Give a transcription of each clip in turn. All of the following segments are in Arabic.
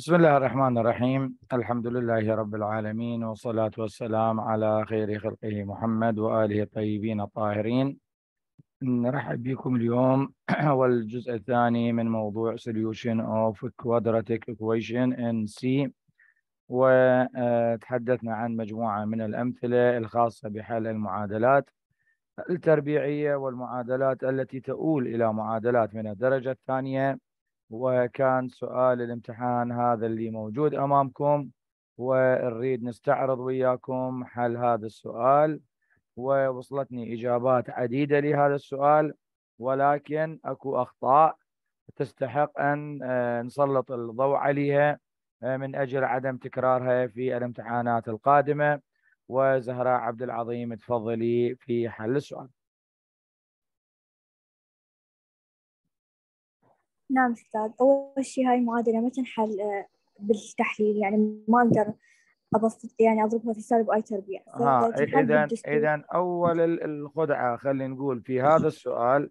بسم الله الرحمن الرحيم الحمد لله رب العالمين والصلاة والسلام على خير خلقه محمد وآله الطيبين الطاهرين نرحب بكم اليوم والجزء الثاني من موضوع solution of quadratic equation in C وتحدثنا عن مجموعة من الأمثلة الخاصة بحل المعادلات التربيعية والمعادلات التي تؤول إلى معادلات من الدرجة الثانية وكان سؤال الامتحان هذا اللي موجود امامكم ونريد نستعرض وياكم حل هذا السؤال ووصلتني اجابات عديده لهذا السؤال ولكن اكو اخطاء تستحق ان آه، نسلط الضوء عليها آه، من اجل عدم تكرارها في الامتحانات القادمه وزهراء عبد العظيم تفضلي في حل السؤال نعم أستاذ أول شيء هاي المعادلة ما تنحل آه، بالتحليل يعني ما أقدر أبسط يعني أضربها في سالب أي تربيع آه، إذا إذا أول الخدعة خلينا نقول في هذا السؤال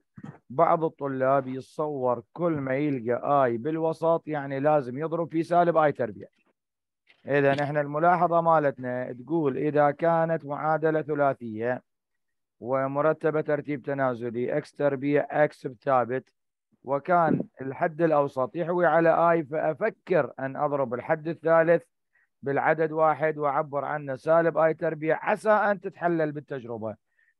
بعض الطلاب يتصور كل ما يلقى آي بالوسط يعني لازم يضرب في سالب آي تربيع إذا إحنا الملاحظة مالتنا تقول إذا كانت معادلة ثلاثية ومرتبة ترتيب تنازلي اكس تربيع اكس بثابت وكان الحد الأوسط يحوي على آي فأفكر أن أضرب الحد الثالث بالعدد واحد وعبر عنه سالب آي تربيع عسى أن تتحلل بالتجربة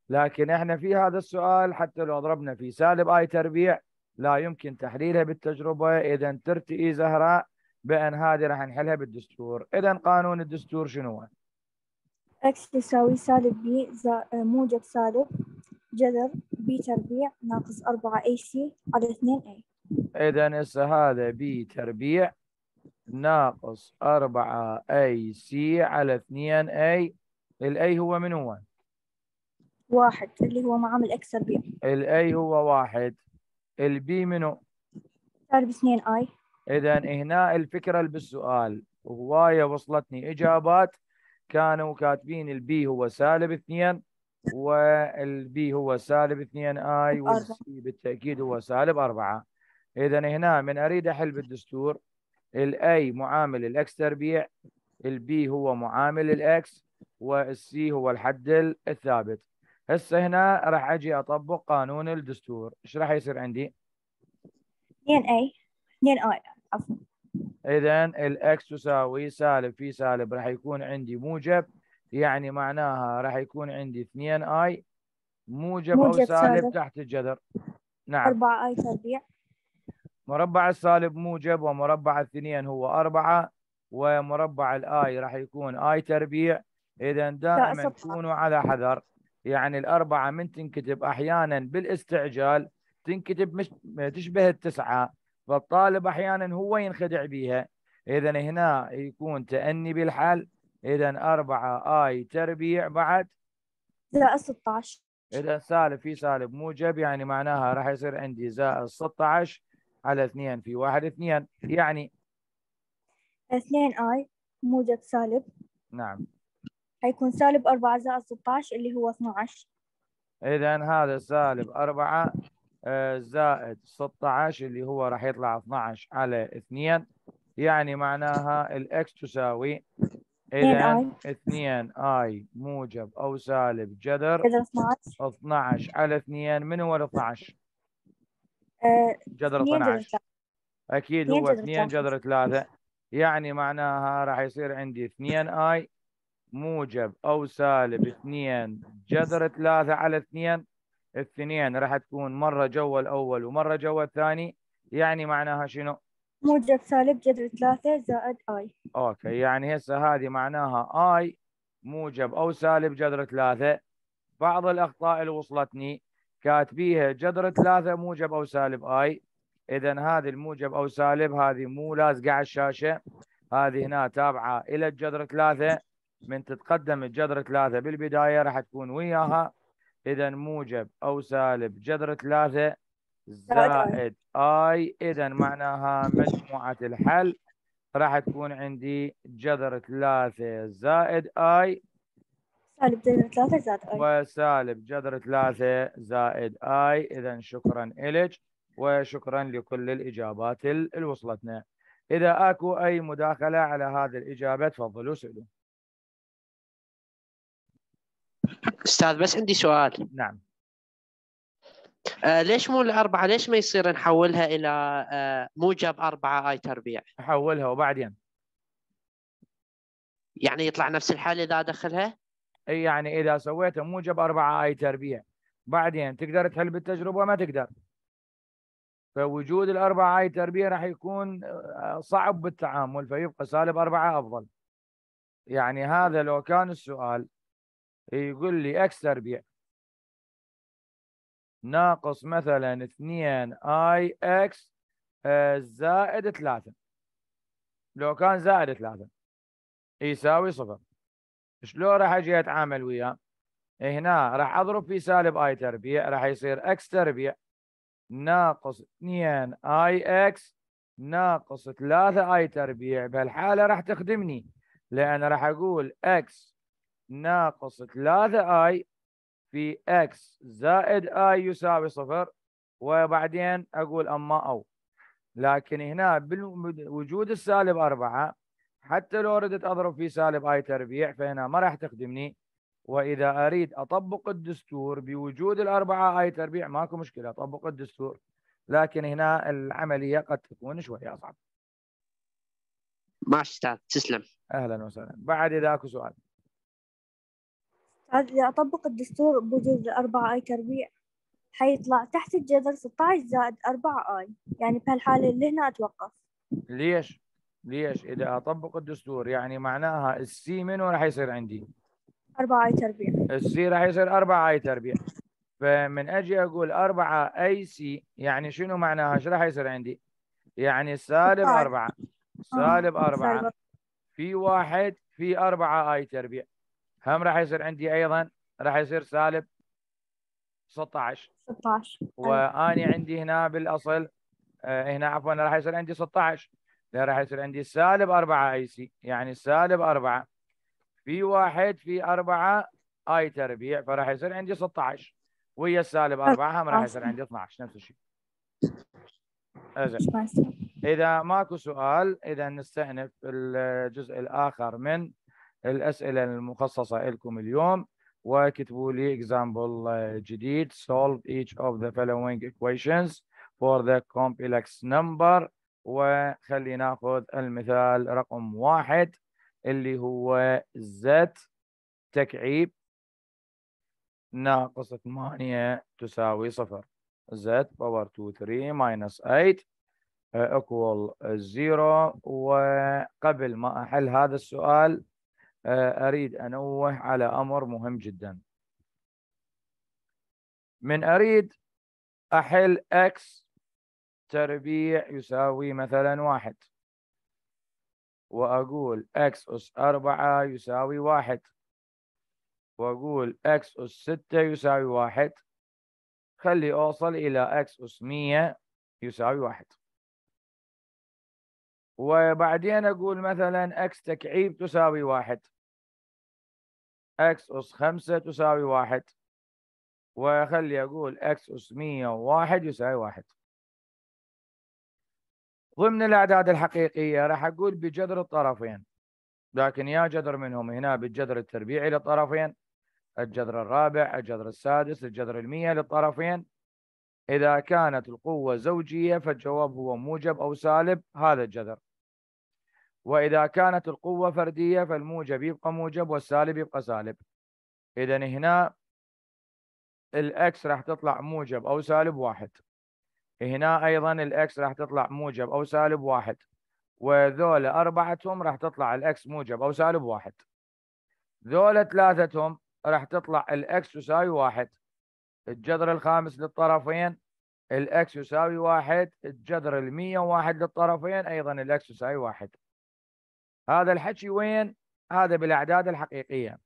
لكن احنا في هذا السؤال حتى لو ضربنا في سالب آي تربيع لا يمكن تحليلها بالتجربة إذا ترتئي زهراء بأن هذه راح نحلها بالدستور إذا قانون الدستور شنو x يساوي سالب b موجب سالب جذر b تربيع ناقص 4ac على 2a إذا هسه هذا b تربيع ناقص 4ac على 2a الاي هو من هو؟ واحد اللي هو معامل x تربيع الاي هو واحد البي منو؟ سالب 2i إذا هنا الفكرة اللي بالسؤال هواية وصلتني إجابات كانوا كاتبين البي هو سالب 2 والبي هو سالب 2 اي والسي بالتاكيد هو سالب 4 اذا هنا من اريد احل بالدستور الاي معامل الاكس تربيع البي هو معامل الاكس والسي هو الحد الثابت هسه هنا راح اجي اطبق قانون الدستور ايش راح يصير عندي 2 اي 2 اي عفوا اذا الاكس تساوي سالب في سالب راح يكون عندي موجب يعني معناها راح يكون عندي 2 اي موجب, موجب او سالب, سالب تحت الجذر نعم 4 اي تربيع مربع السالب موجب ومربع الاثنين هو 4 ومربع الاي راح يكون اي تربيع اذا دائما كونوا على حذر يعني الاربعه من تنكتب احيانا بالاستعجال تنكتب مش تشبه التسعه فالطالب احيانا هو ينخدع بها اذا هنا يكون تاني بالحل اذا 4 اي تربيع بعد زائد 16 اذا سالب في سالب موجب يعني معناها راح يصير عندي زائد 16 على 2 في 1 2 يعني 2 اي موجب سالب نعم حيكون سالب 4 زائد 16 اللي هو 12 اذا هذا سالب 4 آه، زائد 16 اللي هو راح يطلع 12 على 2 يعني معناها الاكس تساوي اذا إيه، 2 اي موجب او سالب جذر 12 12 على 2 من هو ال 12 آه، جذر 12 اكيد هو 2 جذر 3 يعني معناها راح يصير عندي 2 اي موجب او سالب 2 جذر 3 على 2 الاثنين راح تكون مره جوا الاول ومره جوا الثاني يعني معناها شنو؟ موجب سالب جذر 3 زائد اي اوكي يعني هسه هذه معناها اي موجب او سالب جذر 3 بعض الاخطاء اللي وصلتني كاتبيها جذر 3 موجب او سالب اي اذا هذه الموجب او سالب هذه مو لازقه على الشاشه هذه هنا تابعه الى الجذر 3 من تتقدم الجذر 3 بالبدايه راح تكون وياها إذا موجب أو سالب جذر ثلاثة زائد اي اذا معناها مجموعه الحل راح تكون عندي جذر ثلاثة زائد اي سالب جذر ثلاثة زائد اي وسالب جذر ثلاثة زائد اي اذا شكرا إلك وشكرا لكل الاجابات اللي وصلتنا اذا اكو اي مداخله على هذه الاجابه تفضلوا سالوا استاذ بس عندي سؤال نعم آه ليش مو الأربعة ليش ما يصير نحولها إلى آه موجب أربعة آي تربيع أحولها وبعدين يعني يطلع نفس الحال إذا أدخلها يعني إذا سويتها موجب أربعة آي تربيع بعدين تقدر تحل بالتجربة ما تقدر فوجود الأربعة آي تربيع راح يكون آه، صعب بالتعامل فيبقى سالب أربعة أفضل يعني هذا لو كان السؤال يقول لي X تربيع ناقص مثلا 2 اي اكس آه، زائد 3 لو كان زائد 3 يساوي صفر شلون راح اجي اتعامل وياه؟ هنا راح اضرب في سالب اي تربيع راح يصير اكس تربيع ناقص 2 اي اكس ناقص 3 اي تربيع بهالحاله راح تخدمني لان راح اقول اكس ناقص 3 اي في اكس زائد اي يساوي صفر وبعدين اقول اما او لكن هنا بوجود السالب 4 حتى لو ردت اضرب في سالب اي تربيع فهنا ما راح تخدمني واذا اريد اطبق الدستور بوجود الاربعه اي تربيع ماكو مشكله اطبق الدستور لكن هنا العمليه قد تكون شويه اصعب ماشي استاذ تسلم اهلا وسهلا بعد اذا اكو سؤال إذا أطبق الدستور بوجود الأربعة آي تربيع حيطلع تحت الجذر 16 زائد 4 آي يعني بهالحالة اللي هنا أتوقف ليش؟ ليش؟ إذا أطبق الدستور يعني معناها السي من راح يصير عندي؟ 4 آي تربيع السي راح يصير 4 آي تربيع فمن أجي أقول 4 أي سي يعني شنو معناها؟ ايش راح يصير عندي؟ يعني سالب 4 سالب 4 آه، في واحد في 4 آي تربيع هم راح يصير عندي ايضا راح يصير سالب 16 16 واني عندي هنا بالاصل آه، هنا عفوا راح يصير عندي 16 راح يصير عندي سالب 4 اي سي يعني سالب 4 في واحد في 4 اي تربيع فراح يصير عندي 16 ويا السالب 4 هم راح يصير عندي 12 نفس الشيء زين اذا ماكو سؤال اذا نستأنف الجزء الاخر من الاسئله المخصصه لكم اليوم واكتبوا لي example آه، جديد solve each of the following equations for the complex number وخلي ناخذ المثال رقم واحد اللي هو z تكعيب ناقص 8 تساوي صفر z باور 2 3 minus 8 آه، equal 0 وقبل ما أحل هذا السؤال آه، أريد أنوه على أمر مهم جدا من أريد أحل X تربيع يساوي مثلا واحد وأقول X أس أربعة يساوي واحد وأقول X أس ستة يساوي واحد خلي أوصل إلى X أس مية يساوي واحد وبعدين اقول مثلا X تكعيب تساوي واحد X اس خمسة تساوي واحد وخلي اقول X اس 101 يساوي واحد ضمن الاعداد الحقيقيه راح اقول بجذر الطرفين لكن يا جذر منهم هنا بالجذر التربيعي للطرفين الجذر الرابع الجذر السادس الجذر المية للطرفين إذا كانت القوة زوجية فالجواب هو موجب أو سالب هذا الجذر وإذا كانت القوة فردية فالموجب يبقى موجب والسالب يبقى سالب إذا هنا الإكس راح تطلع موجب أو سالب واحد هنا أيضا الإكس راح تطلع موجب أو سالب واحد وذول أربعتهم راح تطلع الإكس موجب أو سالب واحد ذول ثلاثتهم راح تطلع الإكس يساوي واحد الجذر الخامس للطرفين الإكس يساوي واحد الجذر المية واحد للطرفين أيضا الإكس يساوي واحد هذا الحكي وين هذا بالأعداد الحقيقية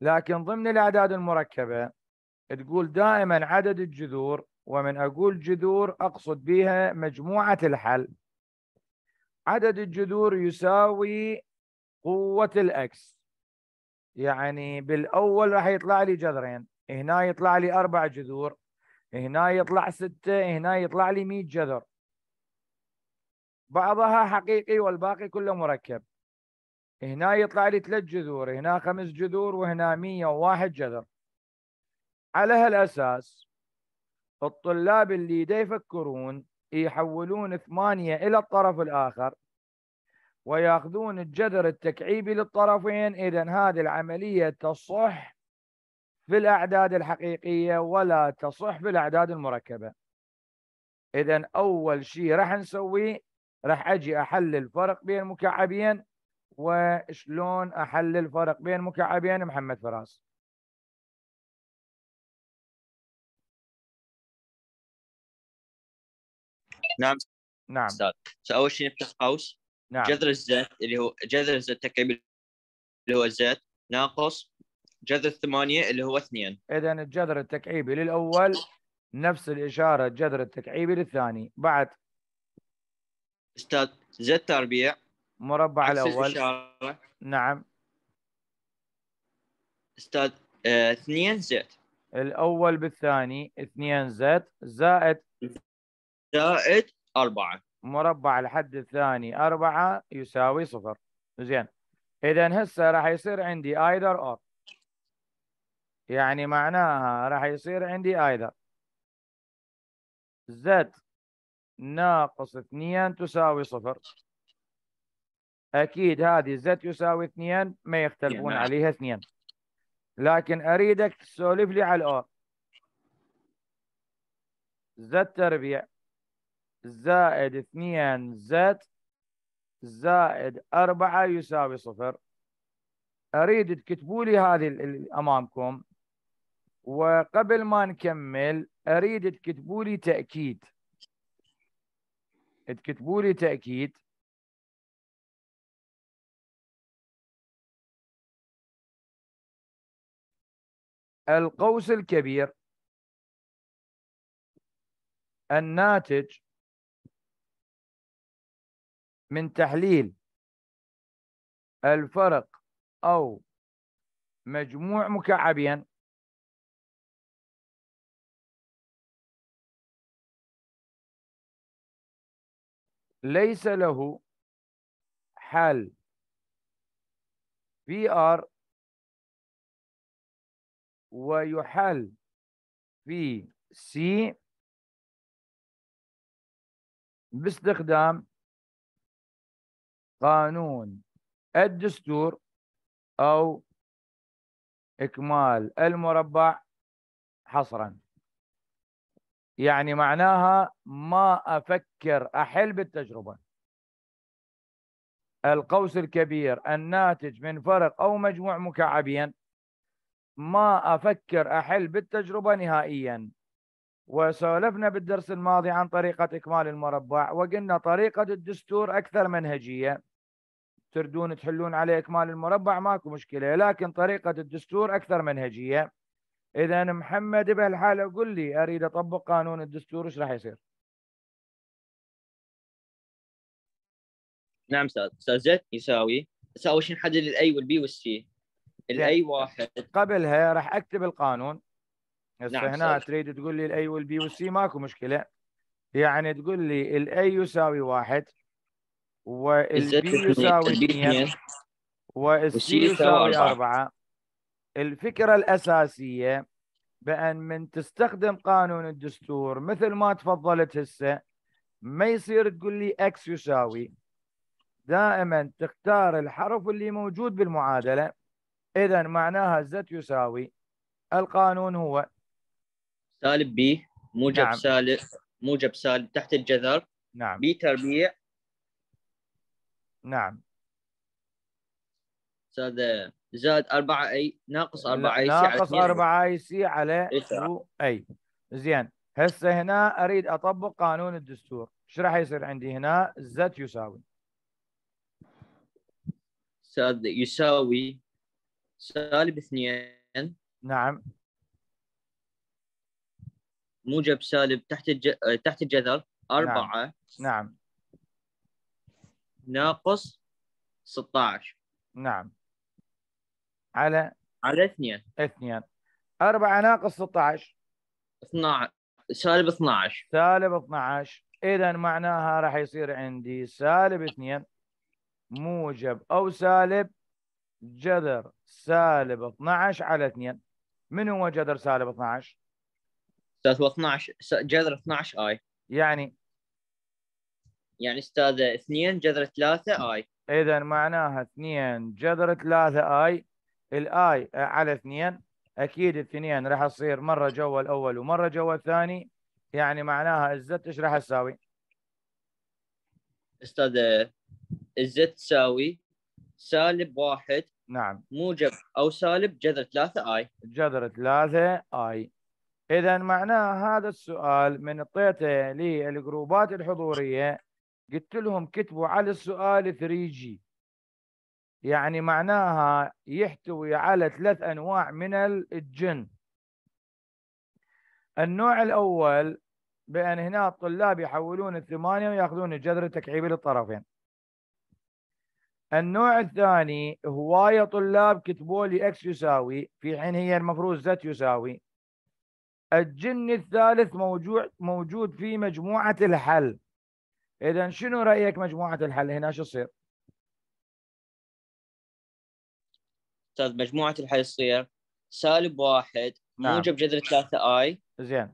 لكن ضمن الأعداد المركبة تقول دائما عدد الجذور ومن أقول جذور أقصد بها مجموعة الحل عدد الجذور يساوي قوة الأكس يعني بالأول راح يطلع لي جذرين هنا يطلع لي أربع جذور هنا يطلع ستة هنا يطلع لي 100 جذر بعضها حقيقي والباقي كله مركب هنا يطلع لي ثلاث جذور هنا خمس جذور وهنا 101 جذر على هالأساس الطلاب اللي دا يفكرون يحولون ثمانية إلى الطرف الآخر ويأخذون الجذر التكعيبي للطرفين إذا هذه العملية تصح في الأعداد الحقيقية ولا تصح في الأعداد المركبة إذا أول شيء راح نسويه راح اجي احلل فرق بين مكعبين وشلون احلل فرق بين مكعبين محمد فراس نعم نعم استاذ اول شيء نفتح قوس نعم جذر الزيت اللي هو جذر الزيت تكعيب اللي هو الزيت ناقص جذر الثمانية اللي هو اثنين إذا الجذر التكعيبي للأول نفس الإشارة الجذر التكعيبي للثاني بعد استاذ زد تربيع مربع الاول نعم استاذ آه، اثنين زد الاول بالثاني اثنين زد زائد زائد أربعة مربع الحد الثاني أربعة يساوي صفر زين إذا هسه راح يصير عندي ايدر اور يعني معناها راح يصير عندي ايدر زد ناقص 2 تساوي صفر أكيد هذه زد يساوي 2 ما يختلفون يعني عليها 2 لكن أريدك تسولف لي على الأور زد تربيع زائد 2 زد زائد 4 يساوي صفر أريد تكتبوا لي هذه أمامكم وقبل ما نكمل أريد تكتبوا لي تأكيد تكتبوا لي تاكيد القوس الكبير الناتج من تحليل الفرق أو مجموع مكعبين ليس له حل في ار ويحل في سي باستخدام قانون الدستور أو إكمال المربع حصراً يعني معناها ما أفكر أحل بالتجربة القوس الكبير الناتج من فرق أو مجموع مكعبين ما أفكر أحل بالتجربة نهائيا وسولفنا بالدرس الماضي عن طريقة إكمال المربع وقلنا طريقة الدستور أكثر منهجية تردون تحلون على إكمال المربع ماكو مشكلة لكن طريقة الدستور أكثر منهجية اذا محمد بهالحاله قل لي اريد اطبق قانون الدستور ايش راح يصير؟ نعم استاذ استاذ زيد يساوي يساوي شنو نحدد الاي والبي والسي الاي واحد قبلها راح اكتب القانون نعم، هسه نعم هنا تريد تقول لي الاي والبي والسي ماكو مشكله يعني تقول لي الاي يساوي واحد والبي يساوي اثنين والسي يساوي أربعة الفكرة الأساسية بأن من تستخدم قانون الدستور مثل ما تفضلت هسه ما يصير تقول لي اكس يساوي دائما تختار الحرف اللي موجود بالمعادلة إذا معناها زت يساوي القانون هو سالب بي موجب نعم. سالب موجب سالب تحت الجذر نعم بي تربيع نعم هذا زائد 4 اي ناقص 4 اي سي ناقص 4 اي سي على 2 اي زين هسه هنا اريد اطبق قانون الدستور ايش راح يصير عندي هنا زت يساوي يساوي سالب 2 نعم موجب سالب تحت الج... تحت الجذر 4 نعم. نعم ناقص 16 نعم على على اثنين اثنين 4 ناقص 16 12 سالب 12 سالب 12 اذا معناها راح يصير عندي سالب 2 موجب او سالب جذر سالب 12 على 2 من هو جذر سالب 12 استاذ 12 جذر 12 اي يعني يعني استاذ 2 جذر 3 اي اذا معناها 2 جذر 3 اي الاي على اثنين اكيد الاثنين راح تصير مره جوا الاول ومره جوا الثاني يعني معناها الزت ايش راح تساوي؟ استاذ الزت تساوي سالب واحد نعم موجب او سالب جذر ثلاثة اي جذر ثلاثة اي اذا معناها هذا السؤال من اعطيته للجروبات الحضوريه قلت لهم كتبوا على السؤال 3 جي يعني معناها يحتوي على ثلاث أنواع من الجن النوع الأول بأن هنا الطلاب يحولون الثمانية ويأخذون الجذر التكعيبي للطرفين النوع الثاني هواية طلاب كتبوا لي اكس يساوي في حين هي المفروض زت يساوي الجن الثالث موجود موجود في مجموعة الحل إذا شنو رأيك مجموعة الحل هنا شو يصير استاذ مجموعه يصير سالب واحد موجب نعم. جذر 3 اي زين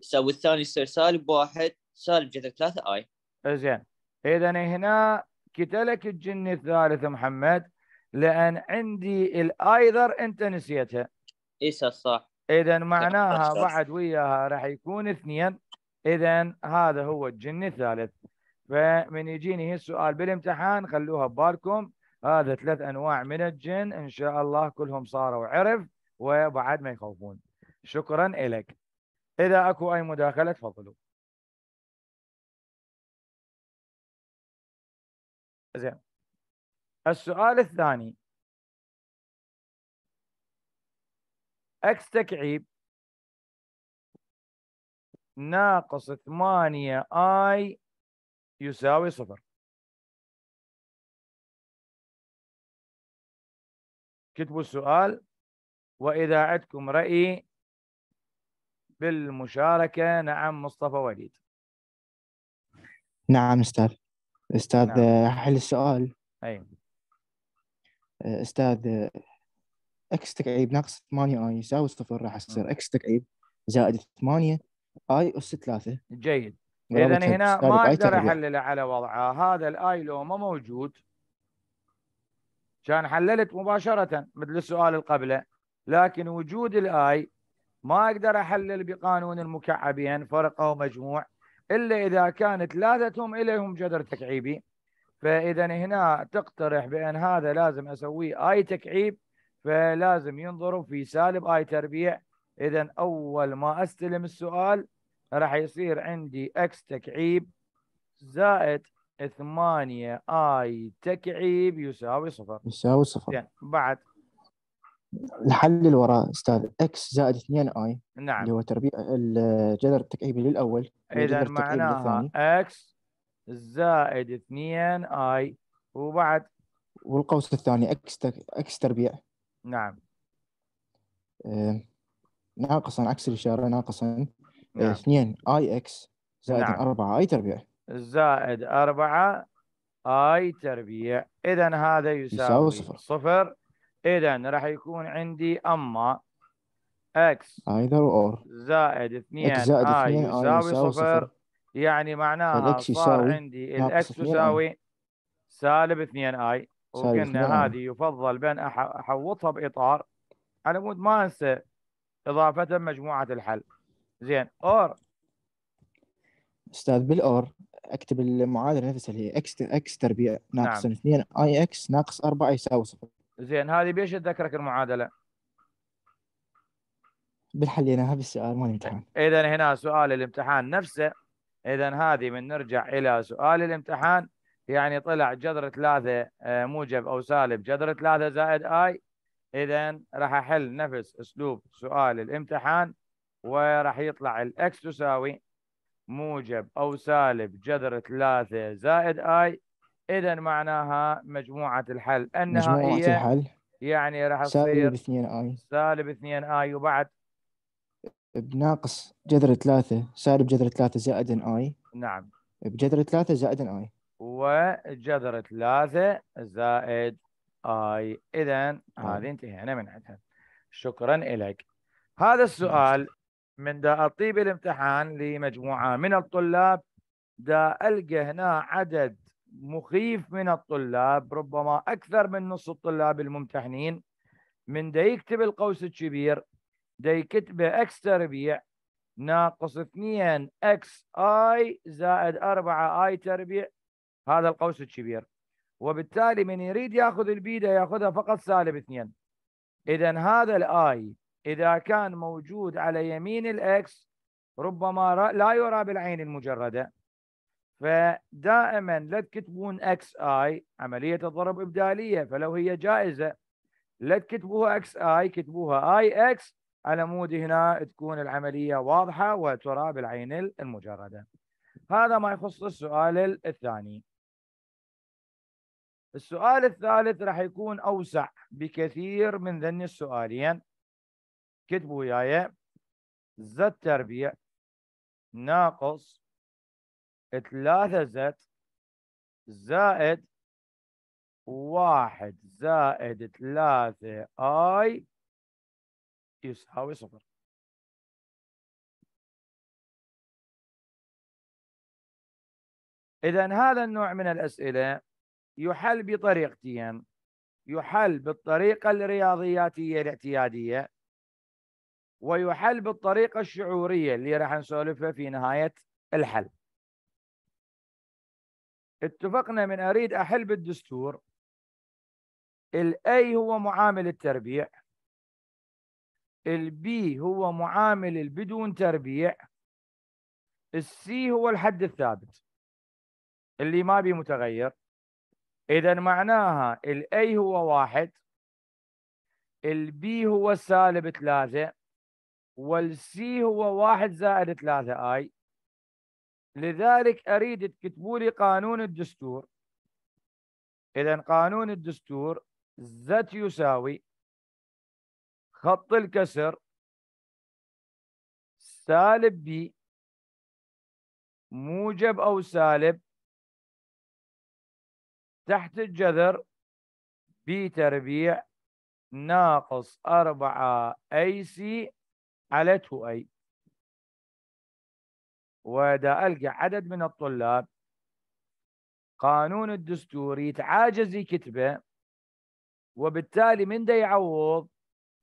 يساوي الثاني يصير سالب واحد سالب جذر 3 اي زين اذا هنا كتلك الجني الثالث محمد لان عندي الايذر انت نسيتها اي صح اذا معناها بعد وياها راح يكون اثنين اذا هذا هو الجن الثالث فمن يجيني السؤال بالامتحان خلوها ببالكم هذا ثلاث انواع من الجن ان شاء الله كلهم صاروا عرف وبعد ما يخوفون شكرا لك اذا اكو اي مداخله تفضلوا زين السؤال الثاني اكس تكعيب ناقص 8 اي يساوي صفر كتبوا السؤال وإذا عندكم رأي بالمشاركة نعم مصطفى وليد نعم أستاذ أستاذ نعم. حل السؤال أي أه، أستاذ اكس تكعيب ناقص 8 اي يساوي صفر راح يصير اكس تكعيب زائد 8 اي اس 3 جيد اذا هنا ما اقدر احلله على وضعه هذا الاي لو ما موجود كان حللت مباشرة مثل السؤال اللي قبله لكن وجود الآي ما أقدر أحلل بقانون المكعبين فرق أو مجموع إلا إذا كانت ثلاثتهم إليهم جذر تكعيبي فإذا هنا تقترح بأن هذا لازم أسويه آي تكعيب فلازم ينظروا في سالب آي تربيع إذا أول ما أستلم السؤال راح يصير عندي اكس تكعيب زائد 8 اي تكعيب يساوي صفر يساوي صفر زين بعد الحل اللي وراه استاذ اكس زائد 2 اي نعم اللي هو تربيع الجذر التكعيبي للاول اذا معناها اكس زائد 2 اي وبعد والقوس الثاني اكس تك... اكس تربيع نعم آه، ناقصا عكس الاشاره ناقصا 2 آه، نعم. اي اكس زائد نعم. 4 اي تربيع زائد أربعة اي تربيع اذا هذا يساوي, يساوي صفر, صفر. اذا راح يكون عندي اما اكس ايذر اور زائد 2 اي يساوي صفر. صفر يعني معناها صار عندي الاكس يساوي سالب 2 اي وقلنا هذه يفضل بان احوطها باطار على مود ما انسى اضافه مجموعه الحل زين اور استاذ بالاور اكتب المعادله نفسها اللي هي اكس اكس تربيع ناقص نعم. 2 اي اكس ناقص 4 يساوي صفر زين هذه بايش تذكرك المعادله؟ بالحليناها بالسؤال مال الامتحان اذا هنا سؤال الامتحان نفسه اذا هذه من نرجع الى سؤال الامتحان يعني طلع جذر ثلاثة آه، موجب أو سالب جذر ثلاثة زائد آي إذا راح أحل نفس أسلوب سؤال الامتحان وراح يطلع الإكس تساوي موجب أو سالب جذر ثلاثة زائد I إذا معناها مجموعة الحل النهائية مجموعة الحل يعني راح تصير سالب 2 I سالب 2 I وبعد بناقص جذر 3 سالب جذر 3 زائد اي نعم بجذر 3 زائد اي وجذر 3 زائد اي إذا نعم. هذه انتهينا من عندها شكرا لك هذا نعم، السؤال من دا اطيب الامتحان لمجموعه من الطلاب دا القى هنا عدد مخيف من الطلاب ربما اكثر من نص الطلاب الممتحنين من دا يكتب القوس الكبير دا يكتب اكس تربيع ناقص 2 اكس اي زائد 4 اي تربيع هذا القوس الكبير وبالتالي من يريد ياخذ البي ياخذها فقط سالب 2 اذا هذا الاي إذا كان موجود على يمين الإكس ربما لا يرى بالعين المجردة فدائما لا تكتبون اكس اي عمليه الضرب ابداليه فلو هي جائزه لا تكتبوها اكس اي كتبوها اي اكس على مود هنا تكون العمليه واضحه وترى بالعين المجرده. هذا ما يخص السؤال الثاني. السؤال الثالث راح يكون اوسع بكثير من ذن السؤالين اكتبوا وياي زد تربيع ناقص ثلاثة زد زائد واحد زائد ثلاثة اي يساوي صفر إذا هذا النوع من الأسئلة يحل بطريقتين يحل بالطريقة الرياضياتية الاعتيادية ويحل بالطريقة الشعورية اللي راح نسولفها في نهاية الحل اتفقنا من أريد أحل بالدستور الاي هو معامل التربيع البي هو معامل بدون تربيع السي هو الحد الثابت اللي ما بي متغير اذا معناها الاي هو واحد البي هو سالب ثلاثة والسي هو واحد زائد ثلاثة اي لذلك اريد تكتبوا لي قانون الدستور اذا قانون الدستور زت يساوي خط الكسر سالب بي موجب او سالب تحت الجذر بي تربيع ناقص أربعة أي سي علته أي وإذا ألقى عدد من الطلاب قانون الدستور يتعاجز يكتبه وبالتالي من دا يعوض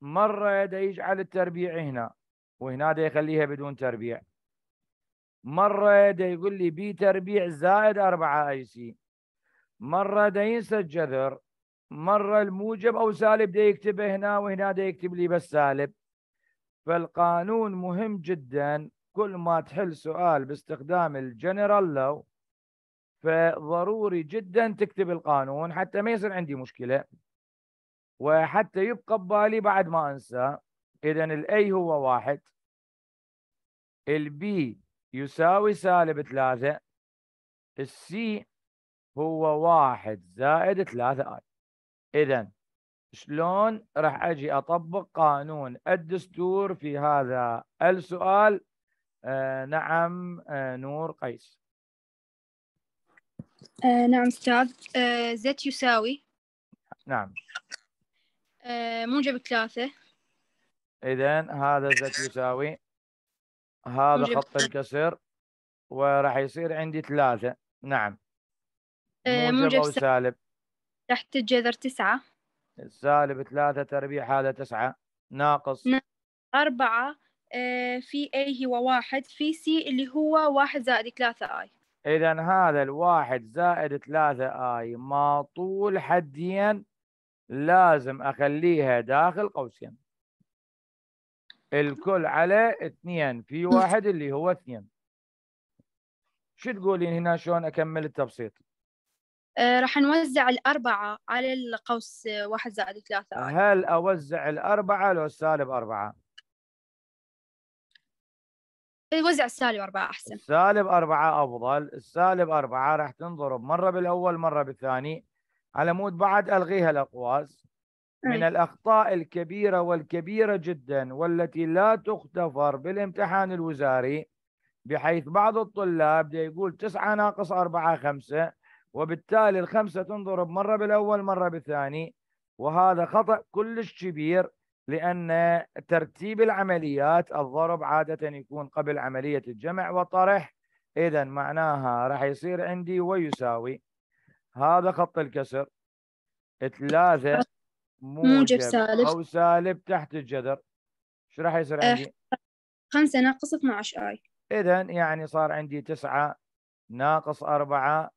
مرة دا يجعل التربيع هنا وهنا دا يخليها بدون تربيع مرة دا يقول لي بي تربيع زائد أربعة أي سي مرة دا ينسى الجذر مرة الموجب أو سالب دا يكتبه هنا وهنا دا يكتب لي بس سالب فالقانون مهم جدا كل ما تحل سؤال باستخدام الجنرال لو فضروري جدا تكتب القانون حتى ما يصير عندي مشكله وحتى يبقى ببالي بعد ما انسى اذا الاي هو واحد البي يساوي سالب ثلاثة السي هو واحد زائد ثلاثة اي اذا شلون راح اجي اطبق قانون الدستور في هذا السؤال آه نعم آه نور قيس آه نعم استاذ آه، زت يساوي نعم آه، موجب ثلاثة إذا هذا زت يساوي هذا خط الكسر وراح يصير عندي ثلاثة نعم آه، موجب, موجب أو سالب تحت الجذر تسعة سالب ثلاثة تربيع هذا تسعة ناقص أربعة آه، في A هو واحد في C اللي هو واحد زائد ثلاثة I إذا هذا الواحد زائد ثلاثة I ما طول حدين لازم أخليها داخل قوسين الكل على اثنين في واحد اللي هو اثنين شو تقولين هنا شلون أكمل التبسيط آه، راح نوزع الأربعة على القوس آه، واحد زائد ثلاثة هل أوزع الأربعة لو السالب أربعة؟ إيه، وزع السالب أربعة أحسن السالب أربعة أفضل السالب أربعة راح تنضرب مرة بالأول مرة بالثاني على مود بعد ألغيها الأقواس إيه. من الأخطاء الكبيرة والكبيرة جدا والتي لا تختفر بالامتحان الوزاري بحيث بعض الطلاب يقول تسعة ناقص أربعة خمسة وبالتالي الخمسة تنضرب مرة بالأول مرة بالثاني وهذا خطأ كلش كبير لأن ترتيب العمليات الضرب عادة يكون قبل عملية الجمع والطرح إذا معناها راح يصير عندي ويساوي هذا خط الكسر ثلاثة موجب سالب أو سالب تحت الجذر شو راح يصير عندي؟ أه، خمسة ناقص 12 آي إذا يعني صار عندي تسعة ناقص أربعة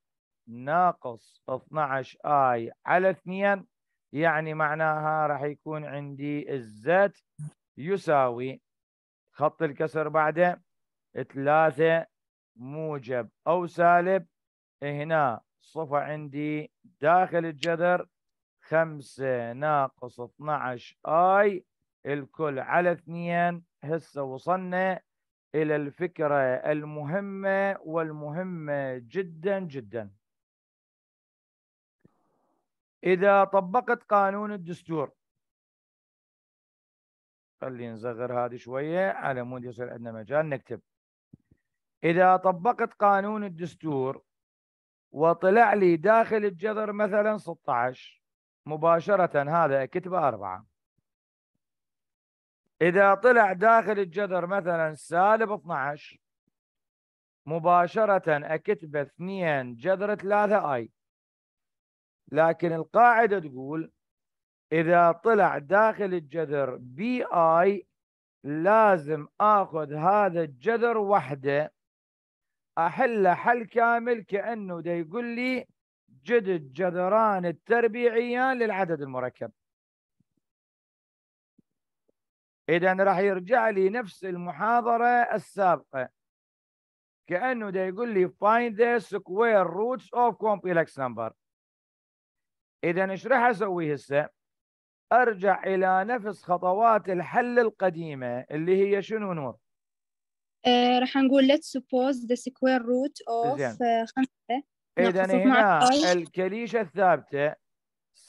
ناقص 12 اي على 2 يعني معناها راح يكون عندي الزت يساوي خط الكسر بعده 3 موجب او سالب هنا صفة عندي داخل الجذر 5 ناقص 12 اي الكل على 2 هسه وصلنا الى الفكرة المهمة والمهمة جدا جدا إذا طبقت قانون الدستور خلي نصغر هذه شوية على مود يصير عندنا مجال نكتب إذا طبقت قانون الدستور وطلع لي داخل الجذر مثلا 16 مباشرة هذا كتبه أربعة إذا طلع داخل الجذر مثلا سالب 12 مباشرة أكتبه 2 جذر 3 أي لكن القاعدة تقول إذا طلع داخل الجذر بي آي لازم آخذ هذا الجذر وحده أحله حل كامل كأنه ده يقول لي جد الجذران التربيعيان للعدد المركب إذا راح يرجع لي نفس المحاضرة السابقة كأنه ده يقول لي find the square roots of complex number إذا إيش راح أسوي هسه؟ أرجع إلى نفس خطوات الحل القديمة اللي هي شنو نور؟ آه راح نقول let's suppose the square root of آه خمسة إذا هنا الكليشة الثابتة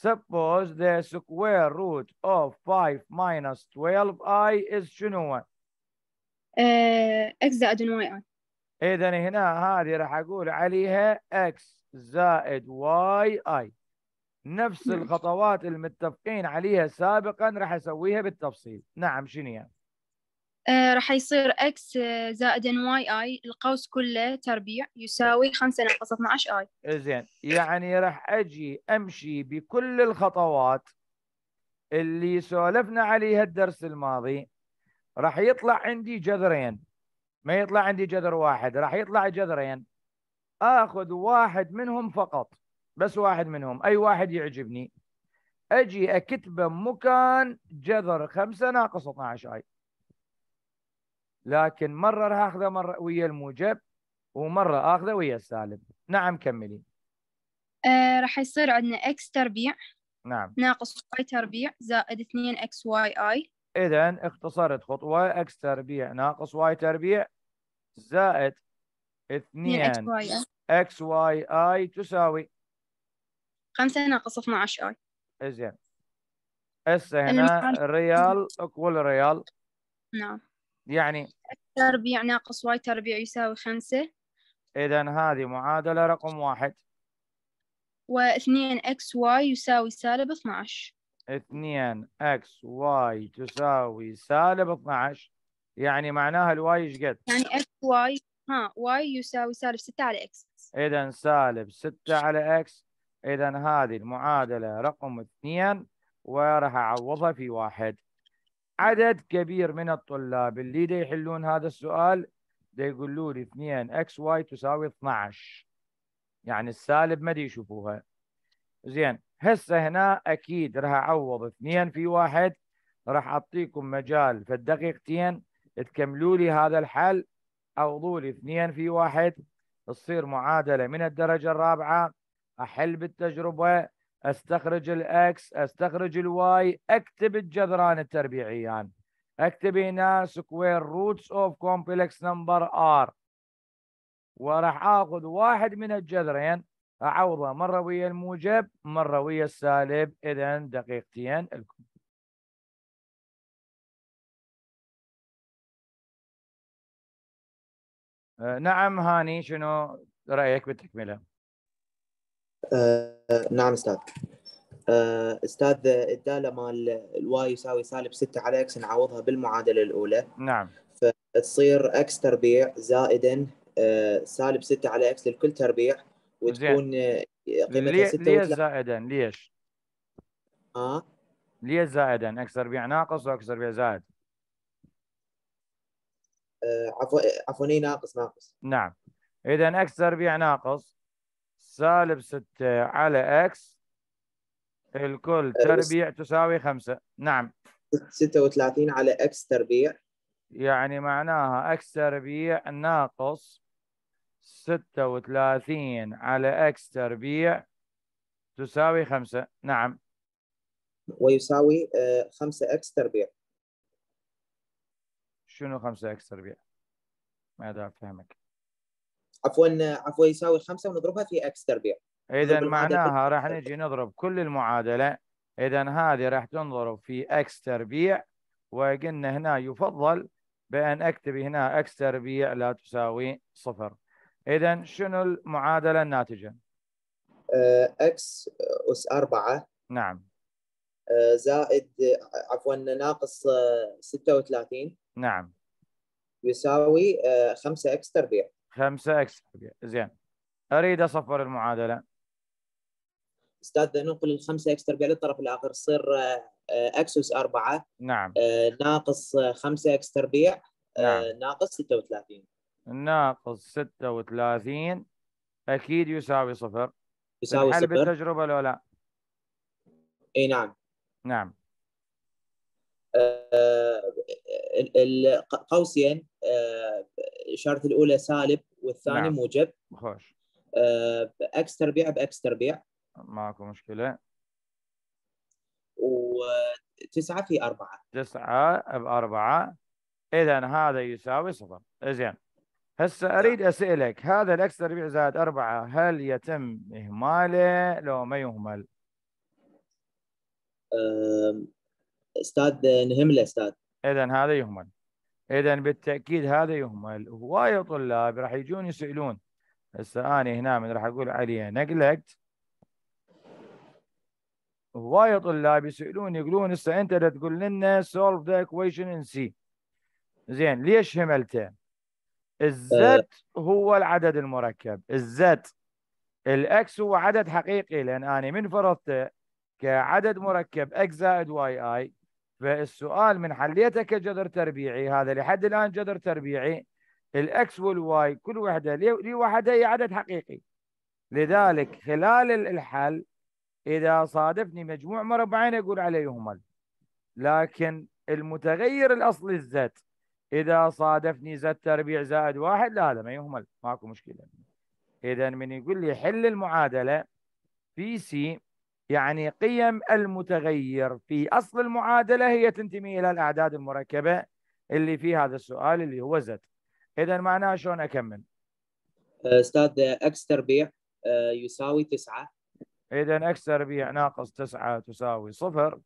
suppose the square root of 5 minus 12i is شنو؟ هو؟ آه، x زائد y إذا هنا هذه راح أقول عليها x زائد y i نفس نعم. الخطوات المتفقين عليها سابقا راح اسويها بالتفصيل نعم شنو يعني آه، راح يصير اكس زائد واي اي القوس كله تربيع يساوي 5 ناقص 12 اي زين يعني راح اجي امشي بكل الخطوات اللي سولفنا عليها الدرس الماضي راح يطلع عندي جذرين ما يطلع عندي جذر واحد راح يطلع جذرين اخذ واحد منهم فقط بس واحد منهم أي واحد يعجبني أجي أكتبه مكان جذر خمسة ناقص 12 أي لكن مرة راح أخذه مرة ويا الموجب ومرة أخذه ويا السالب نعم كملي آه راح يصير عندنا x تربيع نعم ناقص y تربيع زائد 2 x y i إذا اختصرت خطوة x تربيع ناقص y تربيع زائد 2 x y i تساوي خمسة ناقص 12 اي زين هسه هنا ريال اقول ريال نعم يعني تربيع ناقص واي تربيع يساوي خمسة إذا هذه معادلة رقم واحد واثنين اكس واي يساوي سالب 12 اثنين اكس واي تساوي سالب 12 يعني معناها الواي ايش قد؟ يعني اكس واي ها واي يساوي سالب 6 على اكس اذا سالب 6 على اكس إذا هذه المعادلة رقم اثنين وراح أعوضها في واحد عدد كبير من الطلاب اللي دي يحلون هذا السؤال دي يقولوا لي اثنين اكس واي تساوي 12 يعني السالب ما دي يشوفوها زين هسه هنا اكيد راح اعوض اثنين في واحد راح اعطيكم مجال في الدقيقتين تكملوا لي هذا الحل عوضوا لي اثنين في واحد تصير معادله من الدرجه الرابعه احل بالتجربه استخرج الاكس استخرج الواي اكتب الجذران التربيعيان يعني اكتب هنا سكوير روتس اوف كومبلكس نمبر ار وراح اخذ واحد من الجذرين اعوضه مره ويا الموجب مره ويا السالب اذا دقيقتين لكم آه، نعم هاني شنو رايك بالتكمله؟ آه، نعم استاذ آه، استاذ الداله مال الواي يساوي سالب 6 على اكس نعوضها بالمعادله الاولى نعم فتصير اكس تربيع زائدا آه، سالب 6 على اكس للكل تربيع وتكون قيمتها 6 ليش زائدا ليش؟ اه ليش زائدا اكس تربيع ناقص واكس تربيع زائد؟ عفوا عفوا ناقص ناقص نعم اذا اكس تربيع ناقص سالب 6 على اكس الكل أه، تربيع تساوي 5 نعم 36 على اكس تربيع يعني معناها اكس تربيع ناقص 36 على اكس تربيع تساوي 5 نعم ويساوي 5 أه، اكس تربيع شنو 5 اكس تربيع؟ ما ادري افهمك عفوا عفوا يساوي 5 ونضربها في اكس تربيع اذا معناها راح نجي نضرب كل المعادله اذا هذه راح تنضرب في اكس تربيع وقلنا هنا يفضل بان اكتب هنا اكس تربيع لا تساوي صفر اذا شنو المعادله الناتجه؟ اكس آه، اس 4 نعم آه، زائد عفوا ناقص 36 آه، نعم يساوي 5 اكس تربيع خمسة اكس زين اريد اصفر المعادله استاذ ننقل الخمسة اكس ترجع للطرف الاخر تصير آه، اكس اس 4 نعم. آه، آه، نعم ناقص 5 اكس تربيع نعم. ناقص 36 ناقص 36 اكيد يساوي صفر يساوي صفر هل بالتجربه لو لا اي نعم نعم قوسين الشرط آه، الاولى سالب والثاني نعم. موجب خوش آه، اكس تربيع باكس تربيع ماكو مشكله وتسعة في أربعة تسعة بأربعة إذا هذا يساوي صفر زين هسه نعم. أريد أسألك هذا الأكس تربيع زائد أربعة هل يتم إهماله لو ما يهمل؟ استاذ نهمله استاذ اذا هذا يهمل اذا بالتاكيد هذا يهمل هواي طلاب راح يجون يسالون هسه انا هنا من راح اقول عليه نقلكت هواي طلاب يسالون يقولون هسه انت لا تقول لنا سولف ذا ايكويشن ان سي زين ليش هملته؟ الزت هو العدد المركب الزت الاكس هو عدد حقيقي لان انا من فرضته كعدد مركب اكس زائد واي اي فالسؤال من حليته كجذر تربيعي هذا لحد الآن جذر تربيعي الإكس والواي كل وحدة لوحدها هي عدد حقيقي لذلك خلال الحل إذا صادفني مجموع مربعين أقول عليه يهمل لكن المتغير الأصلي الزت إذا صادفني زد تربيع زائد واحد لا هذا ما يهمل ماكو مشكلة إذا من يقول لي حل المعادلة في سي يعني قيم المتغير في أصل المعادلة هي تنتمي إلى الأعداد المركبة اللي في هذا السؤال اللي هو زد إذا معناها شلون أكمل آه، أستاذ أكس تربيع آه، يساوي تسعة إذا أكس تربيع ناقص تسعة تساوي صفر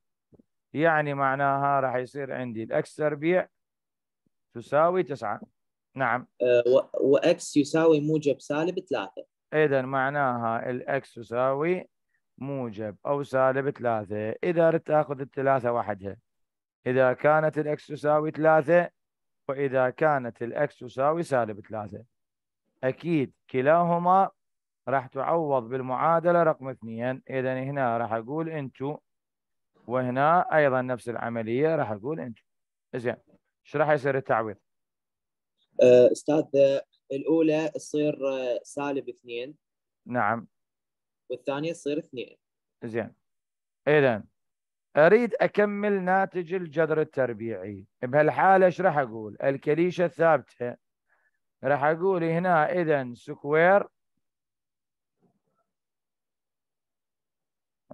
يعني معناها راح يصير عندي الأكس تربيع تساوي تسعة نعم آه، وأكس يساوي موجب سالب ثلاثة إذا معناها الأكس يساوي موجب أو سالب ثلاثة إذا أردت تأخذ الثلاثة وحدها إذا كانت الإكس تساوي ثلاثة وإذا كانت الإكس تساوي سالب ثلاثة أكيد كلاهما راح تعوض بالمعادلة رقم اثنين إذا هنا راح أقول أنتو وهنا أيضا نفس العملية راح أقول أنتو زين ايش راح يصير التعويض؟ أستاذ الأولى تصير آه، سالب اثنين نعم والثانيه تصير اثنين زين اذا اريد اكمل ناتج الجذر التربيعي بهالحاله ايش راح اقول الكليشه الثابته راح اقول هنا اذا سكوير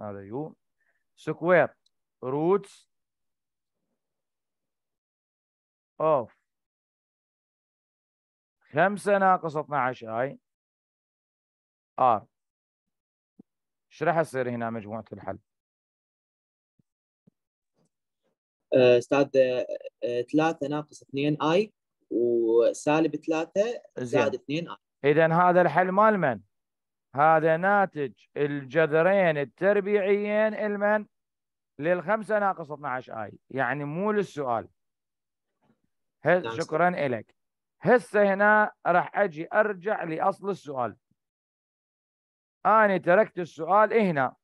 هذا يو سكوير روتس اوف 5 ناقص 12 اي ار ايش راح يصير هنا مجموعه الحل؟ أه، استاذ 3 أه، ناقص 2 اي وسالب 3 زائد 2 اي اذا هذا الحل مال من؟ هذا ناتج الجذرين التربيعيين المن؟ 5 ناقص 12 اي يعني مو للسؤال نعم، شكرا لك هسه هنا راح اجي ارجع لاصل السؤال أنا تركت السؤال هنا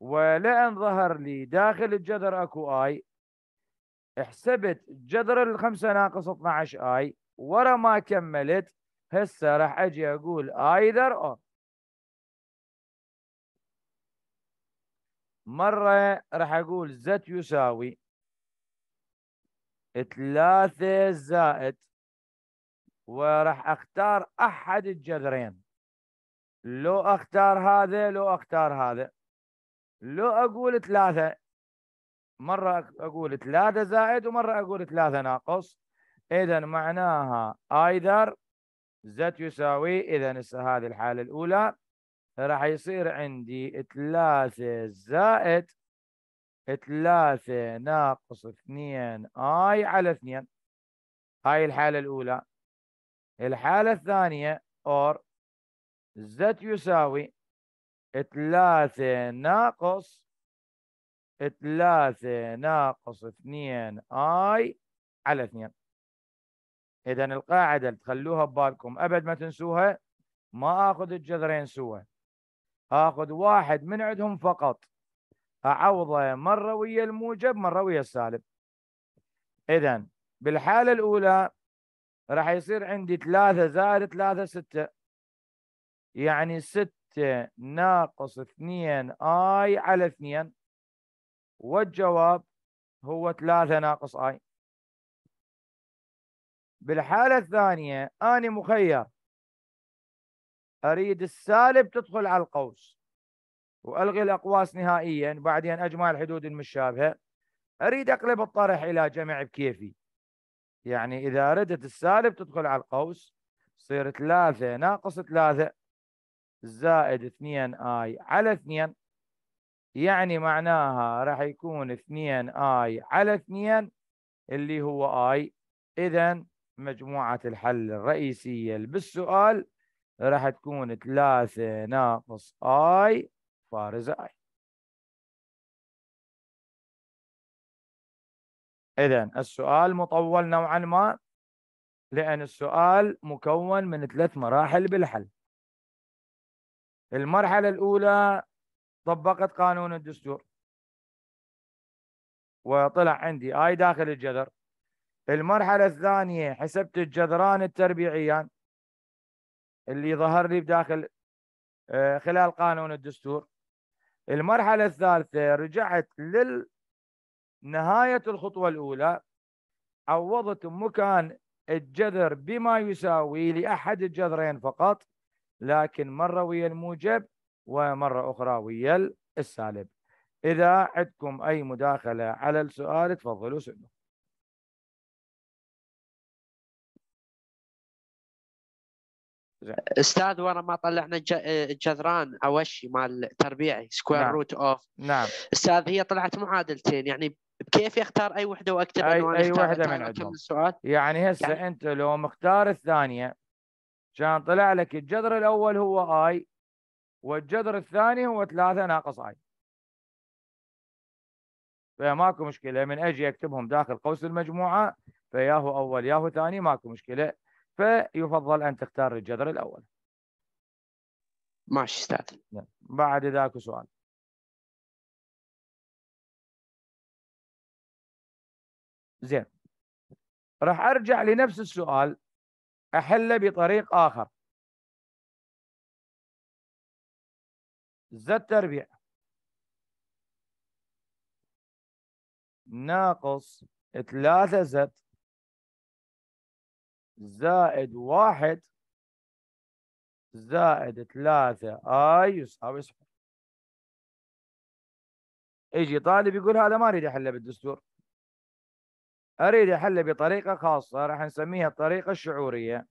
ولأن ظهر لي داخل الجذر أكو آي احسبت جذر الخمسة ناقص 12 آي ورا ما كملت هسه راح أجي أقول آيذر أو مرة راح أقول زت يساوي ثلاثة زائد وراح أختار أحد الجذرين لو اختار هذا لو اختار هذا لو اقول ثلاثة مرة اقول ثلاثة زائد ومرة اقول ثلاثة ناقص اذا معناها ايذر زت يساوي اذا هسه هذه الحالة الاولى راح يصير عندي ثلاثة زائد ثلاثة ناقص اثنين اي على اثنين هاي الحالة الاولى الحالة الثانية اور زد يساوي ثلاثة ناقص ثلاثة ناقص اثنين اي على اثنين اذا القاعدة اللي تخلوها ببالكم ابد ما تنسوها ما اخذ الجذرين سوا اخذ واحد من عندهم فقط اعوضه مرة ويا الموجب مرة ويا السالب اذا بالحالة الاولى راح يصير عندي ثلاثة زائد ثلاثة ستة يعني 6 ناقص 2 اي على 2 والجواب هو 3 ناقص اي بالحالة الثانية أنا مخير أريد السالب تدخل على القوس وألغي الأقواس نهائيا بعدين أجمع الحدود المشابهة أريد أقلب الطرح إلى جمع بكيفي يعني إذا أردت السالب تدخل على القوس تصير 3 ناقص 3 زائد 2 2i على 2 يعني معناها راح يكون 2 i على 2 اللي هو i اذا مجموعة الحل الرئيسية بالسؤال راح تكون 3 ناقص i فارز i إذا السؤال مطول نوعا ما لأن السؤال مكون من ثلاث مراحل بالحل المرحلة الأولى طبقت قانون الدستور وطلع عندي آي داخل الجذر المرحلة الثانية حسبت الجذران التربيعيان اللي ظهر لي بداخل آه، خلال قانون الدستور المرحلة الثالثة رجعت للنهاية الخطوة الأولى عوضت مكان الجذر بما يساوي لأحد الجذرين فقط لكن مرة ويا الموجب ومرة أخرى ويا السالب إذا عندكم أي مداخلة على السؤال تفضلوا سؤال استاذ ورا ما طلعنا الجذران اوشي مال تربيعي سكوير نعم. روت اوف نعم استاذ هي طلعت معادلتين يعني كيف يختار اي وحده واكتب اي, أي وحده من عندهم السؤال يعني هسه يعني... انت لو مختار الثانيه كان طلع لك الجذر الاول هو اي والجذر الثاني هو 3 ناقص اي فماكو مشكله من اجي اكتبهم داخل قوس المجموعه فياهو اول ياهو ثاني ماكو مشكله فيفضل ان تختار الجذر الاول ماشي استاذ نعم. بعد ذاك سؤال زين راح ارجع لنفس السؤال أحل بطريق آخر زد تربيع ناقص ثلاثة زد زائد واحد زائد ثلاثة آي يساوي صفر يجي طالب يقول هذا ما اريد احله بالدستور اريد احل بطريقه خاصه راح نسميها الطريقه الشعوريه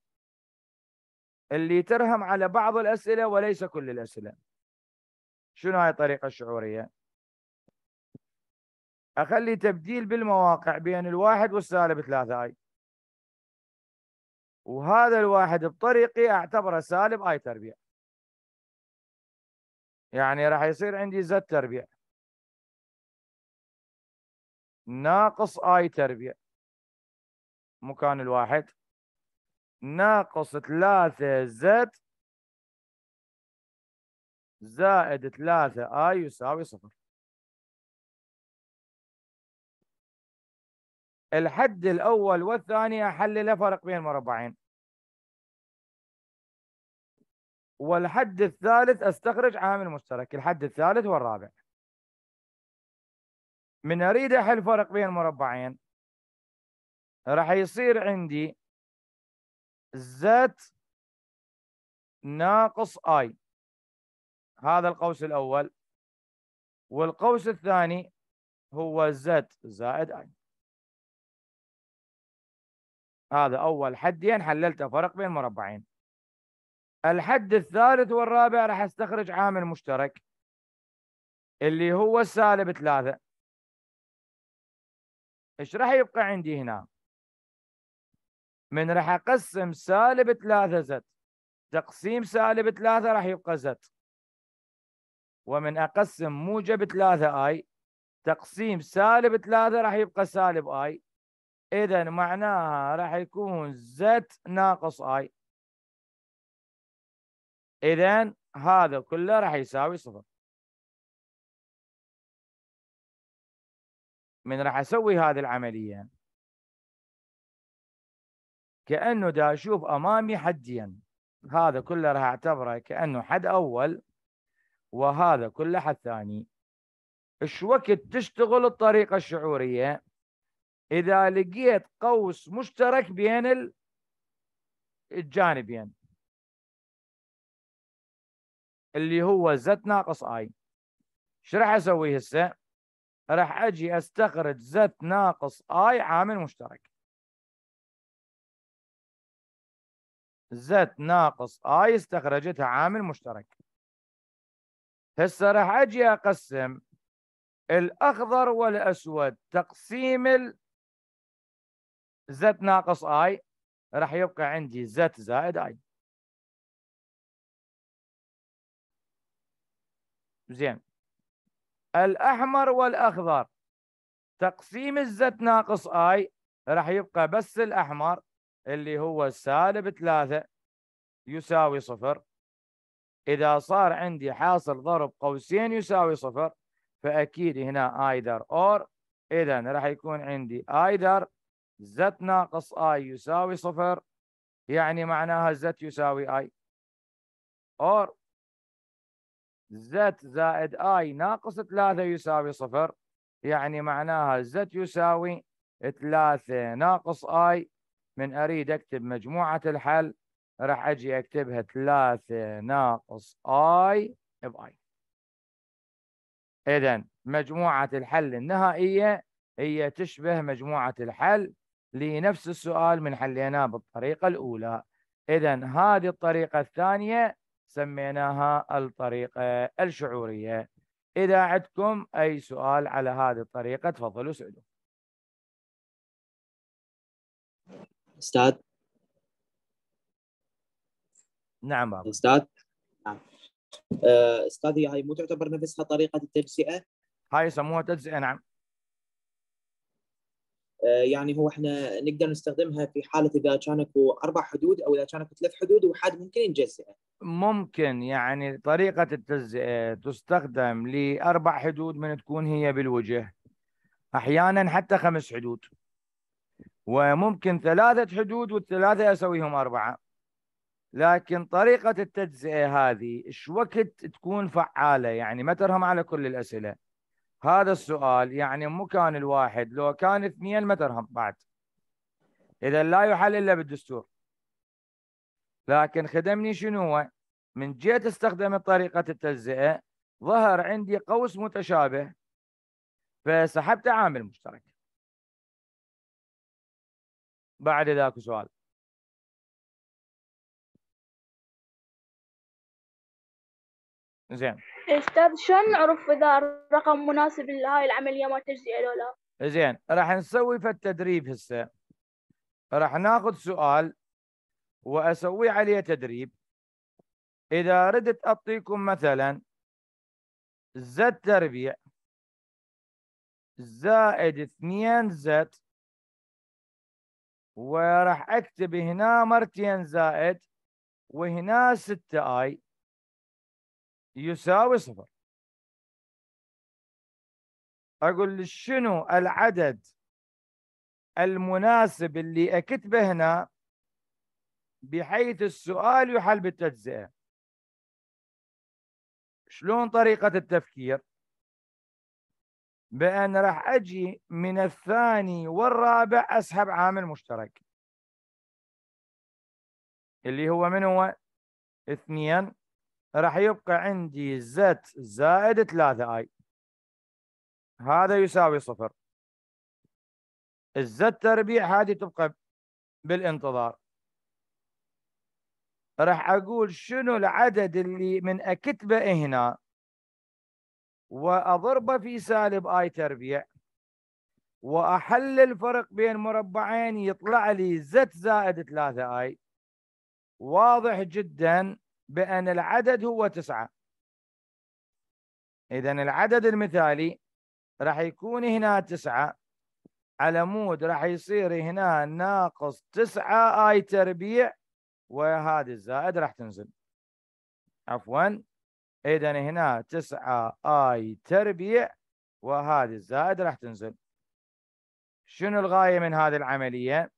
اللي ترهم على بعض الاسئله وليس كل الاسئله شنو هاي الطريقه الشعوريه اخلي تبديل بالمواقع بين الواحد والسالب ثلاثة اي وهذا الواحد بطريقي اعتبره سالب اي تربيع يعني راح يصير عندي زد تربيع ناقص اي تربيع مكان الواحد ناقص ثلاثة زد زائد ثلاثة اي يساوي صفر الحد الأول والثاني أحلله فرق بين مربعين والحد الثالث أستخرج عامل مشترك الحد الثالث والرابع من أريد أحل فرق بين مربعين راح يصير عندي زت ناقص اي هذا القوس الاول والقوس الثاني هو زت زائد اي هذا اول حدين حللته فرق بين مربعين الحد الثالث والرابع راح استخرج عامل مشترك اللي هو سالب ثلاثة ايش راح يبقى عندي هنا من راح اقسم سالب ثلاثة زد تقسيم سالب ثلاثة راح يبقى زد ومن اقسم موجب ثلاثة اي تقسيم سالب ثلاثة راح يبقى سالب اي اذا معناها راح يكون زد ناقص اي اذا هذا كله راح يساوي صفر من راح اسوي هذه العمليه كأنه دا أشوف أمامي حدين هذا كله راح أعتبره كأنه حد أول وهذا كله حد ثاني ايش وقت تشتغل الطريقة الشعورية إذا لقيت قوس مشترك بين الجانبين اللي هو زت ناقص اي ايش راح اسوي هسه؟ راح اجي استخرج زت ناقص اي عامل مشترك زد ناقص اي استخرجتها عامل مشترك هسه راح اجي اقسم الاخضر والاسود تقسيم ال زد ناقص اي راح يبقى عندي زت زائد اي زين الاحمر والاخضر تقسيم الزت ناقص اي راح يبقى بس الاحمر اللي هو سالب 3 يساوي صفر إذا صار عندي حاصل ضرب قوسين يساوي صفر فأكيد هنا either or إذا راح يكون عندي either z ناقص i يساوي صفر يعني معناها z يساوي i or z زائد i ناقص 3 يساوي صفر يعني معناها z يساوي 3 ناقص i من اريد اكتب مجموعه الحل راح اجي اكتبها 3 ناقص اي باي اذا مجموعه الحل النهائيه هي تشبه مجموعه الحل لنفس السؤال من حليناه بالطريقه الاولى اذا هذه الطريقه الثانيه سميناها الطريقه الشعوريه اذا عندكم اي سؤال على هذه الطريقه تفضلوا اسالوا استاذ نعم بابا استاذ نعم آه، استاذي هاي مو تعتبر نفسها طريقه التجزئه هاي يسموها تجزئه نعم آه، يعني هو احنا نقدر نستخدمها في حاله اذا كان اكو اربع حدود او اذا كان اكو ثلاث حدود وحد ممكن ينجزئه. ممكن يعني طريقه التجزئه تستخدم لاربع حدود من تكون هي بالوجه. احيانا حتى خمس حدود. وممكن ثلاثة حدود والثلاثة أسويهم أربعة لكن طريقة التجزئة هذه إيش وقت تكون فعالة يعني ما ترهم على كل الأسئلة هذا السؤال يعني مو كان الواحد لو كان اثنين ما ترهم بعد إذا لا يحل إلا بالدستور لكن خدمني شنو هو من جهة استخدمت طريقة التجزئة ظهر عندي قوس متشابه فسحبت عامل مشترك بعد ذاك سؤال زين استاذ شلون نعرف اذا الرقم مناسب لهاي العمليه ما التجزئه لو لا؟ زين راح نسوي في التدريب هسه راح ناخذ سؤال واسوي عليه تدريب اذا ردت اعطيكم مثلا زد تربيع زائد 2 زد وراح اكتب هنا مرتين زائد وهنا 6 اي يساوي صفر اقول شنو العدد المناسب اللي اكتبه هنا بحيث السؤال يحل بالتجزئه شلون طريقه التفكير بأن راح أجي من الثاني والرابع أسحب عامل مشترك اللي هو من هو اثنين راح يبقى عندي زت زائد ثلاثة اي هذا يساوي صفر الزت تربيع هذه تبقى بالانتظار راح اقول شنو العدد اللي من اكتبه هنا وأضربه في سالب آي تربيع وأحل الفرق بين مربعين يطلع لي زت زائد 3 آي واضح جدا بأن العدد هو تسعة إذا العدد المثالي راح يكون هنا تسعة على مود راح يصير هنا ناقص تسعة آي تربيع وهذه الزائد راح تنزل عفوا إذا هنا تسعة آي تربيع وهذه الزائد راح تنزل شنو الغاية من هذه العملية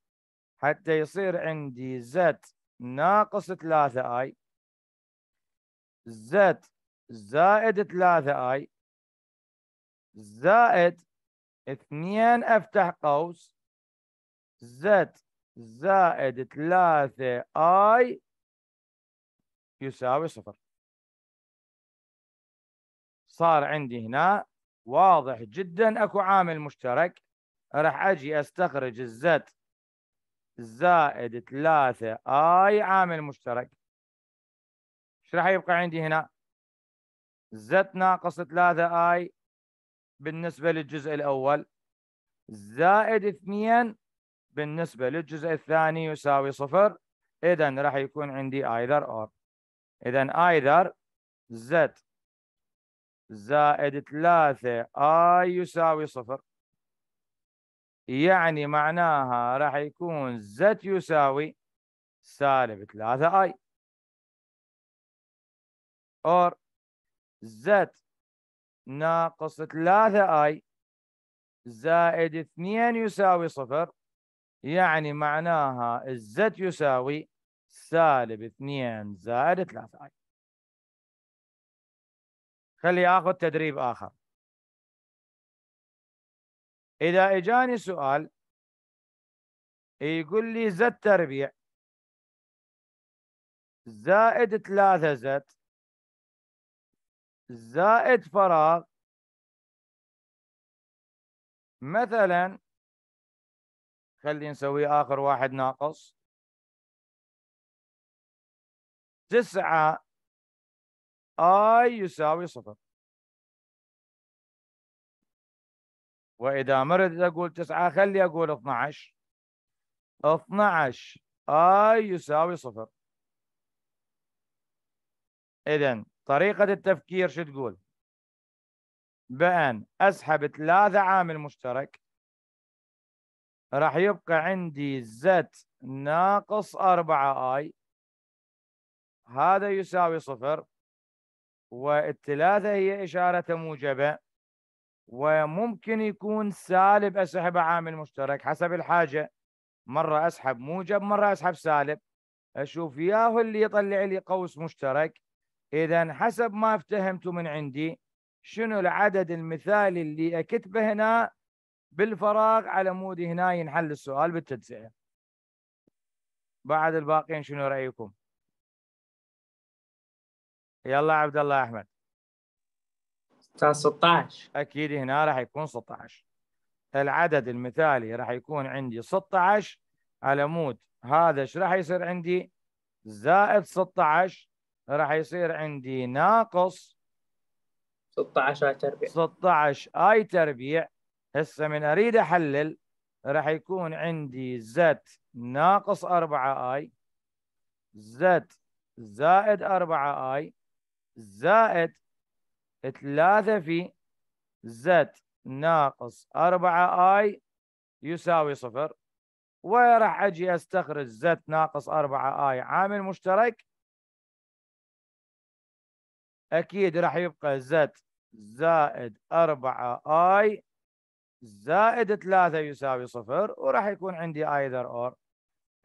حتى يصير عندي زت ناقص ثلاثة آي زت زائد ثلاثة آي زائد اثنين افتح قوس زت زائد ثلاثة آي يساوي صفر صار عندي هنا واضح جدا اكو عامل مشترك راح اجي استخرج الزد زائد 3 اي عامل مشترك ايش راح يبقى عندي هنا زد ناقص 3 اي بالنسبه للجزء الاول زائد 2 بالنسبه للجزء الثاني يساوي صفر اذا راح يكون عندي ايذر اور اذا ايذر زد زائد 3 اي يساوي صفر يعني معناها راح يكون زد يساوي سالب 3 اي اور زد ناقص 3 اي زائد 2 يساوي صفر يعني معناها الزد يساوي سالب 2 زائد 3 اي خليه اخذ تدريب اخر اذا اجاني سؤال يقول لي زد تربيع زائد ثلاثة زد زائد فراغ مثلا خلي نسوي آخر واحد ناقص تسعة اي يساوي صفر واذا ما اقول تسعه خلي اقول 12 12 اي يساوي صفر اذا طريقه التفكير شو تقول بان اسحب ثلاثه عامل مشترك راح يبقى عندي زت ناقص 4 اي هذا يساوي صفر والثلاثة هي إشارة موجبة وممكن يكون سالب أسحب عامل مشترك حسب الحاجة مرة أسحب موجب مرة أسحب سالب أشوف ياهو اللي يطلع لي قوس مشترك إذا حسب ما افتهمته من عندي شنو العدد المثالي اللي أكتبه هنا بالفراغ على مود هنا ينحل السؤال بالتجزئة بعد الباقين شنو رأيكم؟ يلا عبد الله احمد 16 اكيد هنا راح يكون 16 العدد المثالي راح يكون عندي 16 على مود هذا ايش راح يصير عندي زائد 16 راح يصير عندي ناقص 16 اي تربيع 16 اي تربيع هسه من اريد احلل راح يكون عندي زد ناقص 4 اي زد زائد 4 اي زائد 3 في زد ناقص 4 اي يساوي صفر وراح اجي استخرج زد ناقص 4 اي عامل مشترك اكيد راح يبقى زد زائد 4 اي زائد 3 يساوي صفر وراح يكون عندي ايذر اور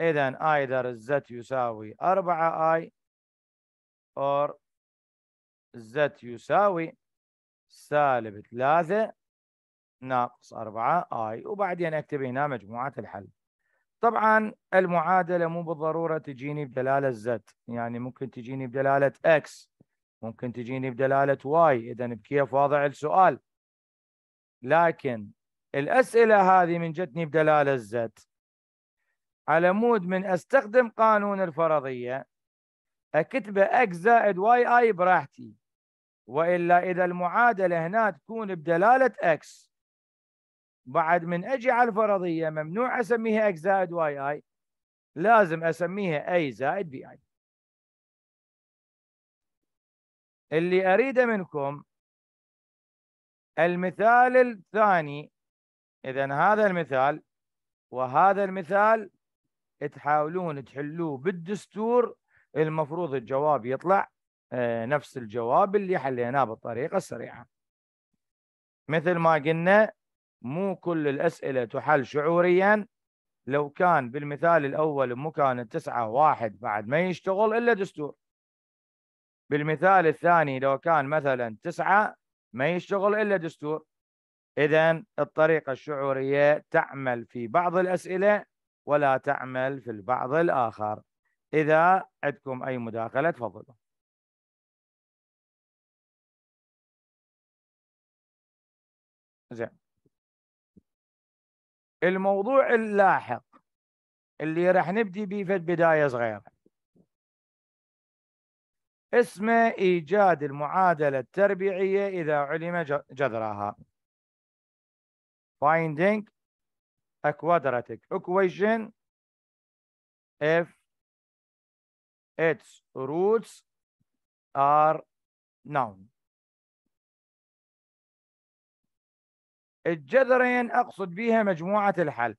اذا ايذر الزت يساوي 4 اي or z يساوي سالب 3 ناقص 4 اي وبعدين اكتب هنا مجموعه الحل طبعا المعادله مو بالضروره تجيني بدلاله z يعني ممكن تجيني بدلاله x ممكن تجيني بدلاله y اذا بكيف واضع السؤال لكن الاسئله هذه من جتني بدلاله z على مود من استخدم قانون الفرضيه أكتب x زائد واي أي براحتي والا اذا المعادله هنا تكون بدلاله اكس بعد من اجي على الفرضيه ممنوع اسميها اكس زائد واي اي لازم اسميها اي زائد بي اي اللي اريده منكم المثال الثاني اذا هذا المثال وهذا المثال تحاولون تحلوه بالدستور المفروض الجواب يطلع آه، نفس الجواب اللي حليناه بالطريقة السريعة مثل ما قلنا مو كل الأسئلة تحل شعوريا لو كان بالمثال الأول مكان التسعة واحد بعد ما يشتغل إلا دستور بالمثال الثاني لو كان مثلا تسعة ما يشتغل إلا دستور إذا الطريقة الشعورية تعمل في بعض الأسئلة ولا تعمل في البعض الآخر إذا عندكم أي مداخلة تفضلوا زين الموضوع اللاحق اللي راح نبدي به في البدايه صغيره اسمه ايجاد المعادله التربيعيه اذا علم جذرها finding a quadratic equation if its roots are known الجذرين أقصد بها مجموعة الحل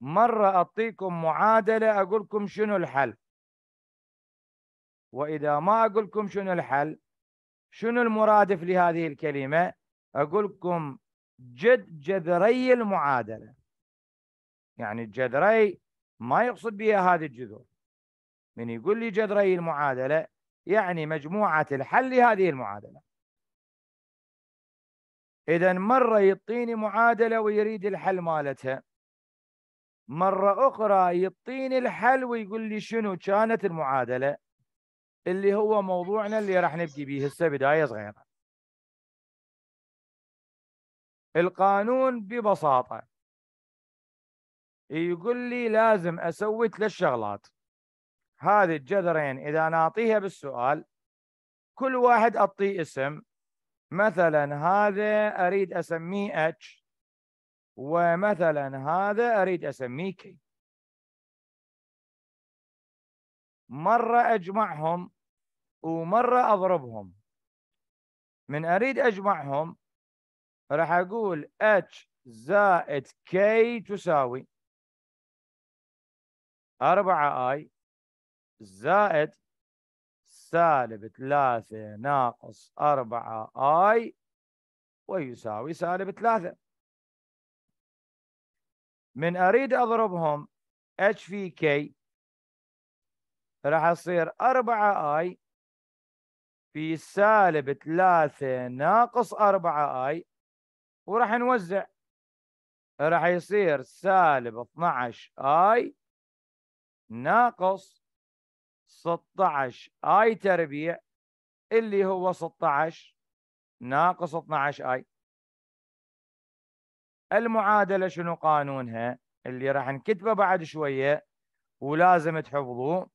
مرة أعطيكم معادلة أقول لكم شنو الحل وإذا ما أقول لكم شنو الحل شنو المرادف لهذه الكلمة أقول لكم جد جذري المعادلة يعني الجذري ما يقصد بها هذه الجذور من يقول لي جذري المعادلة يعني مجموعة الحل لهذه المعادلة اذا مره يعطيني معادله ويريد الحل مالتها مره اخرى يعطيني الحل ويقول لي شنو كانت المعادله اللي هو موضوعنا اللي راح نبدي به هسه بدايه صغيره القانون ببساطه يقول لي لازم اسوي ثلاث شغلات هذه الجذرين اذا نعطيها بالسؤال كل واحد اعطيه اسم مثلا هذا أريد أسميه اتش ومثلا هذا أريد أسميه كي مرة أجمعهم ومرة أضربهم من أريد أجمعهم راح أقول اتش زائد كي تساوي 4I زائد سالب 3 ناقص 4 i ويساوي سالب 3 من اريد اضربهم اتش في كي راح اصير 4 4i في سالب 3 ناقص 4 i وراح نوزع راح يصير سالب 12 i ناقص 16 اي تربيع اللي هو 16 ناقص 12 اي المعادله شنو قانونها اللي راح نكتبه بعد شويه ولازم تحفظوه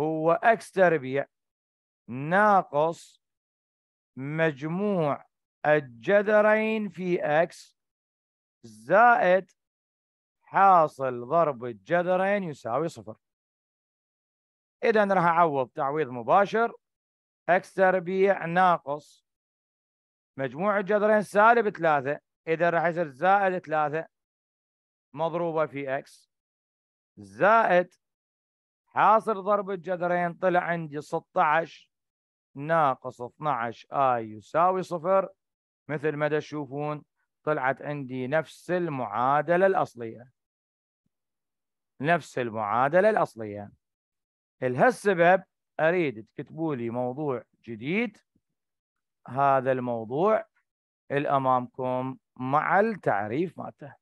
هو اكس تربيع ناقص مجموع الجذرين في اكس زائد حاصل ضرب الجذرين يساوي صفر اذا راح اعوض تعويض مباشر اكس تربيع ناقص مجموع الجذرين سالب ثلاثة اذا راح يصير زائد ثلاثة مضروبة في اكس زائد حاصل ضرب الجذرين طلع عندي 16 ناقص 12 اي يساوي صفر مثل ما تشوفون طلعت عندي نفس المعادلة الأصلية نفس المعادلة الأصلية لهالسبب اريد تكتبوا لي موضوع جديد هذا الموضوع الامامكم مع التعريف مالته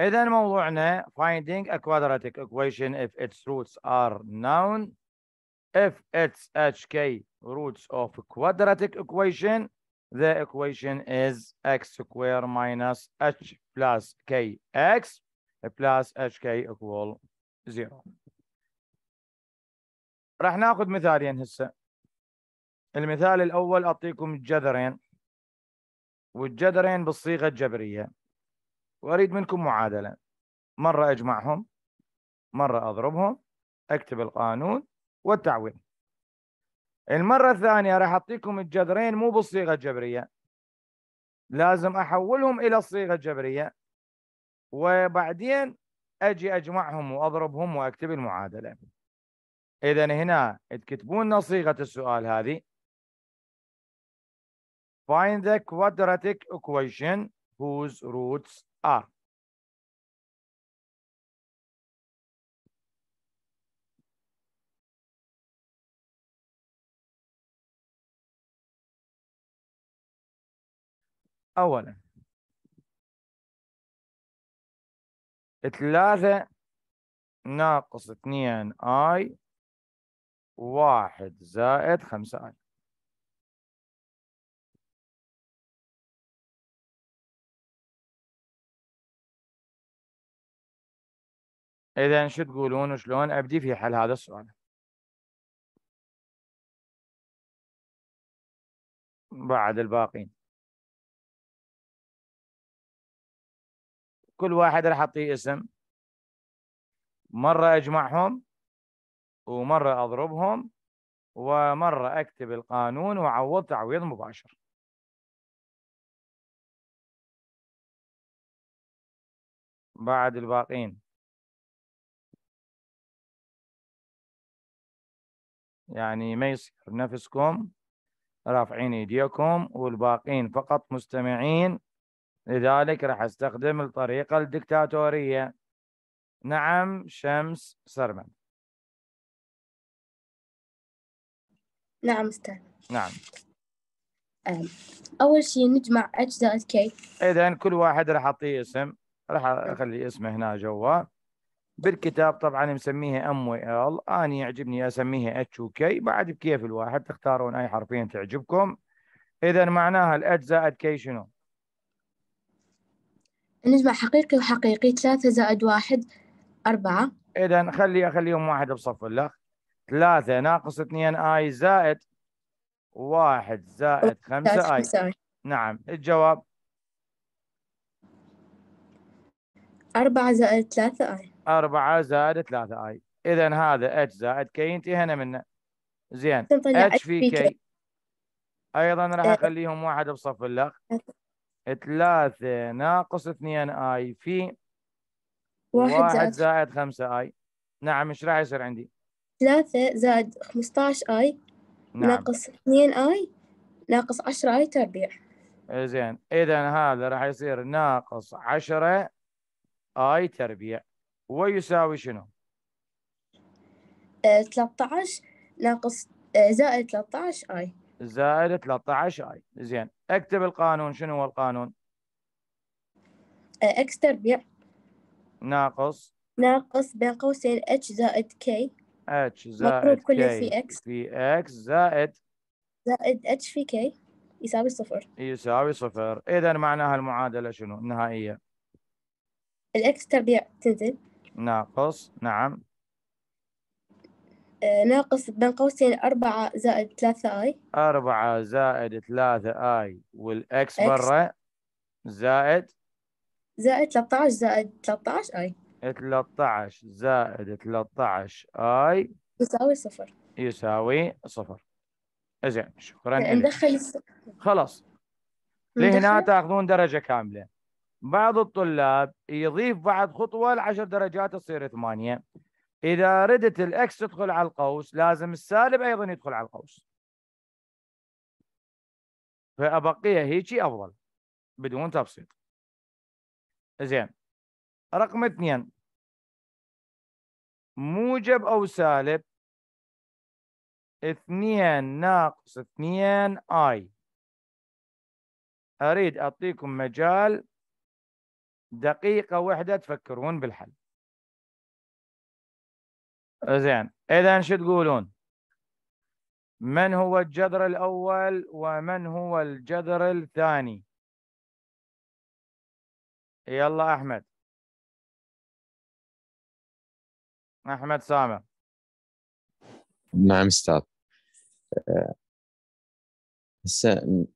اذا موضوعنا finding a quadratic equation if its roots are known if its hk roots of quadratic equation the equation is x square minus h plus kx plus hk equal 0 راح ناخذ مثالين يعني هسه المثال الاول اعطيكم جذرين والجذرين بالصيغه الجبريه واريد منكم معادله مره اجمعهم مره اضربهم اكتب القانون والتعويض المره الثانيه راح اعطيكم الجذرين مو بالصيغه الجبريه لازم احولهم الى الصيغه الجبريه وبعدين اجي اجمعهم واضربهم واكتب المعادله اذا هنا تكتبون لنا صيغه السؤال هذه find the quadratic equation whose roots are اولا ثلاثة ناقص اثنين اي واحد زائد خمسة اي إذا شو تقولون وشلون أبدي في حل هذا السؤال؟ بعد الباقين كل واحد راح اعطيه اسم مره اجمعهم ومره اضربهم ومره اكتب القانون وعوض تعويض مباشر بعد الباقين يعني ما يصير نفسكم رافعين ايديكم والباقين فقط مستمعين لذلك راح استخدم الطريقة الدكتاتورية نعم شمس سرمد نعم استاذ نعم أول شيء نجمع H زائد K إذا كل واحد راح أعطيه اسم راح أخلي اسمه هنا جوا بالكتاب طبعا مسميه ام وال انا يعجبني اسميها اتش وكي بعد بكيف الواحد تختارون اي حرفين تعجبكم اذا معناها الاجزاء زائد كي شنو؟ نجمع حقيقي وحقيقي ثلاثة زائد واحد أربعة إذا خلي أخليهم واحد بصف الأخ ثلاثة ناقص اثنين آي زائد واحد زائد خمسة آي نعم الجواب أربعة زائد ثلاثة آي أربعة زائد ثلاثة آي إذا هذا اتش زائد كي انتهينا منه زين اتش في كي أيضا راح آه. أخليهم واحد بصف الأخ آه. 3 ناقص 2 اي في 1 زائد 5 اي نعم ايش راح يصير عندي؟ 3 زائد 15 اي نعم. ناقص 2 اي ناقص 10 اي تربيع زين اذا هذا راح يصير ناقص 10 اي تربيع ويساوي شنو؟ 13 ناقص زائد 13 اي زائد 13 اي زين اكتب القانون شنو هو القانون أه، اكس تربيع ناقص ناقص بين قوسين اتش زائد كي اتش زائد كله في اكس في اكس زائد زائد اتش في كي يساوي صفر يساوي صفر اذا معناها المعادله شنو النهائيه الاكس تربيع تنزل ناقص نعم آه، ناقص بين قوسين 4 زائد ثلاثة آي 4 زائد ثلاثة آي والإكس برا زائد زائد 13 زائد 13 آي 13 زائد 13 آي يساوي صفر يساوي صفر زين شكرا إيه، ندخل خلاص لهنا تاخذون درجة كاملة بعض الطلاب يضيف بعد خطوة العشر درجات تصير ثمانية اذا ردت الاكس تدخل على القوس لازم السالب ايضا يدخل على القوس فابقيه هيجي افضل بدون تبسيط زين رقم اثنين موجب او سالب اثنين ناقص اثنين اي اريد اعطيكم مجال دقيقة واحدة تفكرون بالحل زين اذا شو تقولون من هو الجذر الاول ومن هو الجذر الثاني يلا احمد احمد سامر نعم استاذ أه، هسه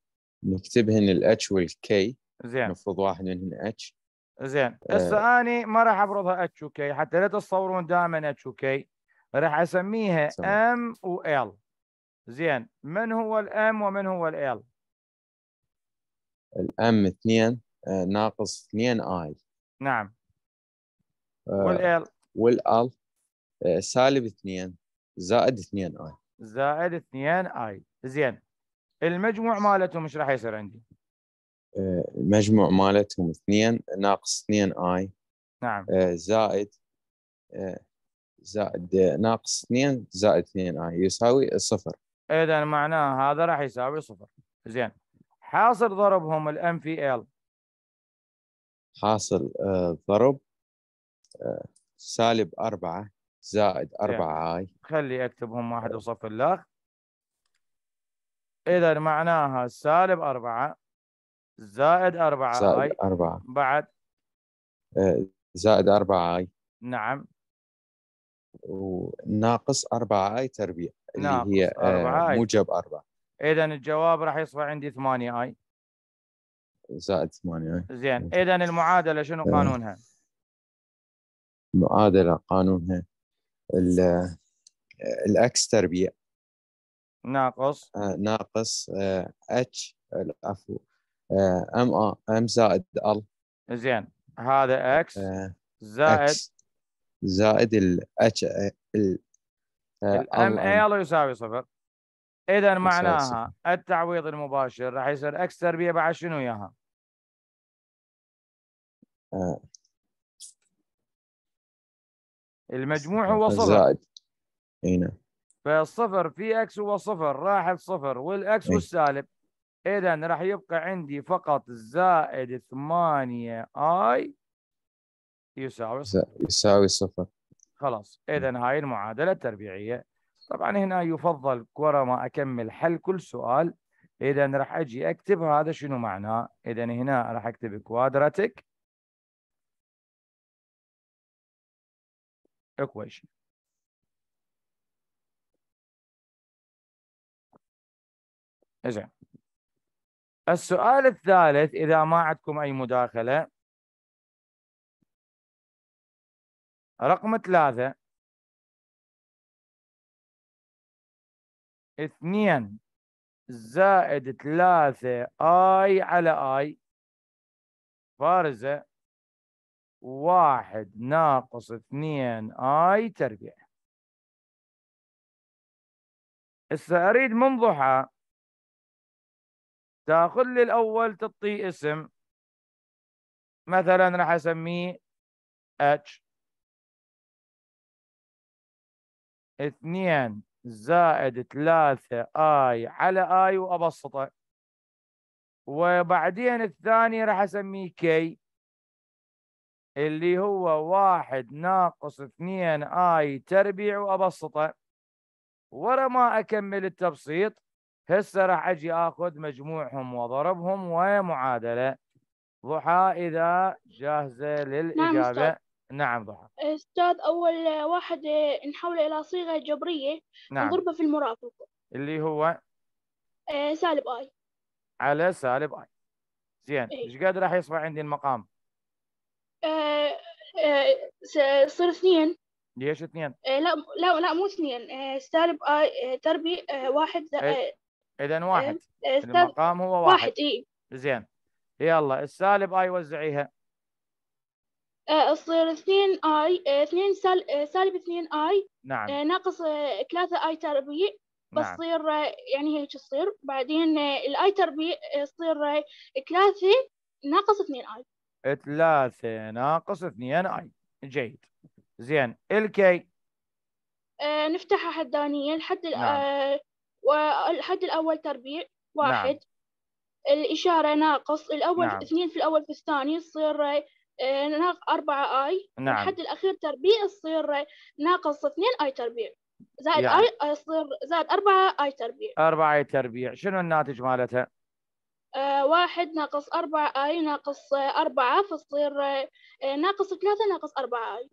نكتبهن الاتش والكي زين نفرض واحد منهن اتش زين هسه أه. اني ما راح افرضها اتش وكي حتى لا تتصورون دائما اتش وكي راح اسميها ام وال زين من هو الام ومن هو ال الام اثنين آه، ناقص اثنين اي نعم آه، والال والال آه، سالب اثنين زائد اثنين اي زائد اثنين اي زين المجموع مالتهم ايش راح يصير عندي؟ المجموع مالتهم اثنين ناقص اثنين اي نعم زائد زائد ناقص 2 زائد 2 اي آه، يساوي الصفر اذا إيه، معناه هذا راح يساوي صفر زين حاصل ضربهم الام في ال حاصل آه، ضرب آه، سالب 4 زائد 4 اي خلي اكتبهم واحد وصف الاخ اذا معناها سالب 4 زائد 4 زائد 4 بعد زائد 4 اي نعم وناقص 4 اي تربيع اللي هي أربعة آه، آي. موجب 4 اذا الجواب راح يصبح عندي 8 اي زائد 8 اي زين اذا المعادله شنو آه. قانونها؟ المعادله قانونها الاكس آه، تربيع ناقص آه ناقص اتش آه عفوا ام ام زائد ال زين هذا اكس زائد زائد ال H ال ام ال آه، يساوي صفر اذا معناها التعويض المباشر راح يصير اكس تربيع بعد شنو ياها؟ آه. المجموع هو صفر زائد اي نعم فالصفر في اكس هو صفر راح صفر والاكس هو السالب اذا راح يبقى عندي فقط زائد 8 اي يساوي يساوي صفر خلاص اذا هاي المعادله التربيعيه طبعا هنا يفضل ورا ما اكمل حل كل سؤال اذا راح اجي اكتب هذا شنو معناه اذا هنا راح اكتب كوادراتيك equation زين السؤال الثالث اذا ما عندكم اي مداخله رقم ثلاثة اثنين زائد ثلاثة اي على اي فارزة واحد ناقص اثنين اي تربيع هسه اريد من ضحى تاخذ لي الاول تعطيه اسم مثلا راح اسميه اتش 2 زائد 3 اي على اي وابسطه وبعدين الثاني راح اسميه كي اللي هو واحد ناقص 2 اي تربيع وابسطه ورا ما اكمل التبسيط هسه راح اجي اخذ مجموعهم واضربهم ومعادله ضحى اذا جاهزه نعم، للاجابه نعم نعم ضحى استاذ اول واحد نحوله الى صيغه جبريه نعم نضربه في المرافق اللي هو آه، سالب اي على سالب اي زين إيه. ايش قد راح يصبح عندي المقام؟ يصير آه، آه، اثنين ليش اثنين؟ لا لا لا مو اثنين سالب اي تربي واحد إيه. اذا واحد المقام هو واحد, واحد اي زين يلا السالب اي وزعيها يصير 2 اي 2 آه، آه، سالب 2 اي نعم آه، ناقص 3 اي تربيع بتصير نعم. يعني هيك تصير بعدين الاي تربيع يصير 3 ناقص 2 اي 3 ناقص 2 اي جيد زين الكي آه نفتحها حدانية الحد نعم. الحد الأول تربيع واحد نعم. الإشارة ناقص الأول نعم. اثنين في الأول في الثاني يصير إيه، ناقص 4 اي نعم الحد الاخير تربيع يصير ناقص 2 اي تربيع زائد يعني. اي يصير زائد 4 اي تربيع 4 اي تربيع شنو الناتج مالتها؟ آه واحد ناقص 4 اي ناقص 4 فتصير إيه، ناقص 3 ناقص 4 اي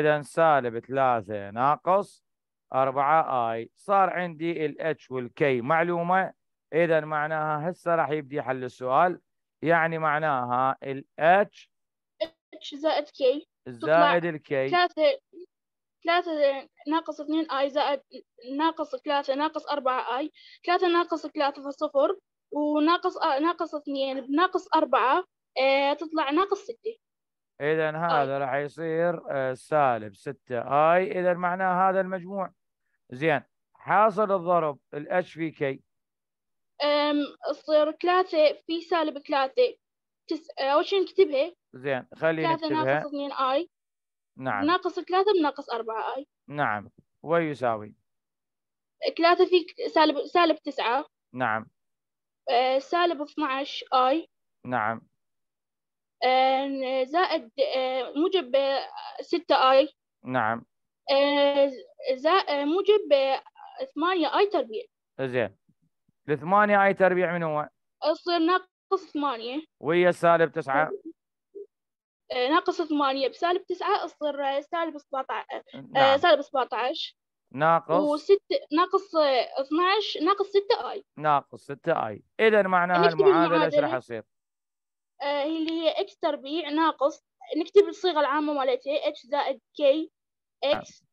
اذا سالب 3 ناقص 4 اي صار عندي الاتش والكي معلومه اذا معناها هسه راح يبدي حل السؤال يعني معناها الاتش اتش زائد كي زائد الكي 3 ثلاثة ناقص 2 اي زائد ناقص 3 ناقص 4 اي 3 ناقص 3 فصفر وناقص آه، ناقص 2 بناقص 4 اه تطلع ناقص 6 اذا هذا راح يصير آه، سالب 6 اي اذا معناه هذا المجموع زين حاصل الضرب الاتش في كي تصير 3 في سالب 3 تس... أول شيء نكتبها زين خلينا نكتبها ناقص 2 آي نعم ناقص 3 بناقص 4 آي نعم ويساوي 3 في سالب سالب 9 نعم آه، سالب 12 آي نعم آه، زائد آه، موجب 6 آي نعم زائد موجب 8 آي تربيع زين الثمانية آي تربيع من هو؟ يصير ناقص ناقص ثمانية ويا سالب تسعة آه، ناقص ثمانية بسالب تسعة أصدر آه، سالب 17 آه، نعم. سالب سبعتعش ناقص وست ناقص 12 ناقص 6 اي ناقص 6 اي اذا معناها المعادله ايش راح يصير؟ هي اللي هي اكس تربيع ناقص نكتب الصيغه العامه مالتها اتش زائد كي اكس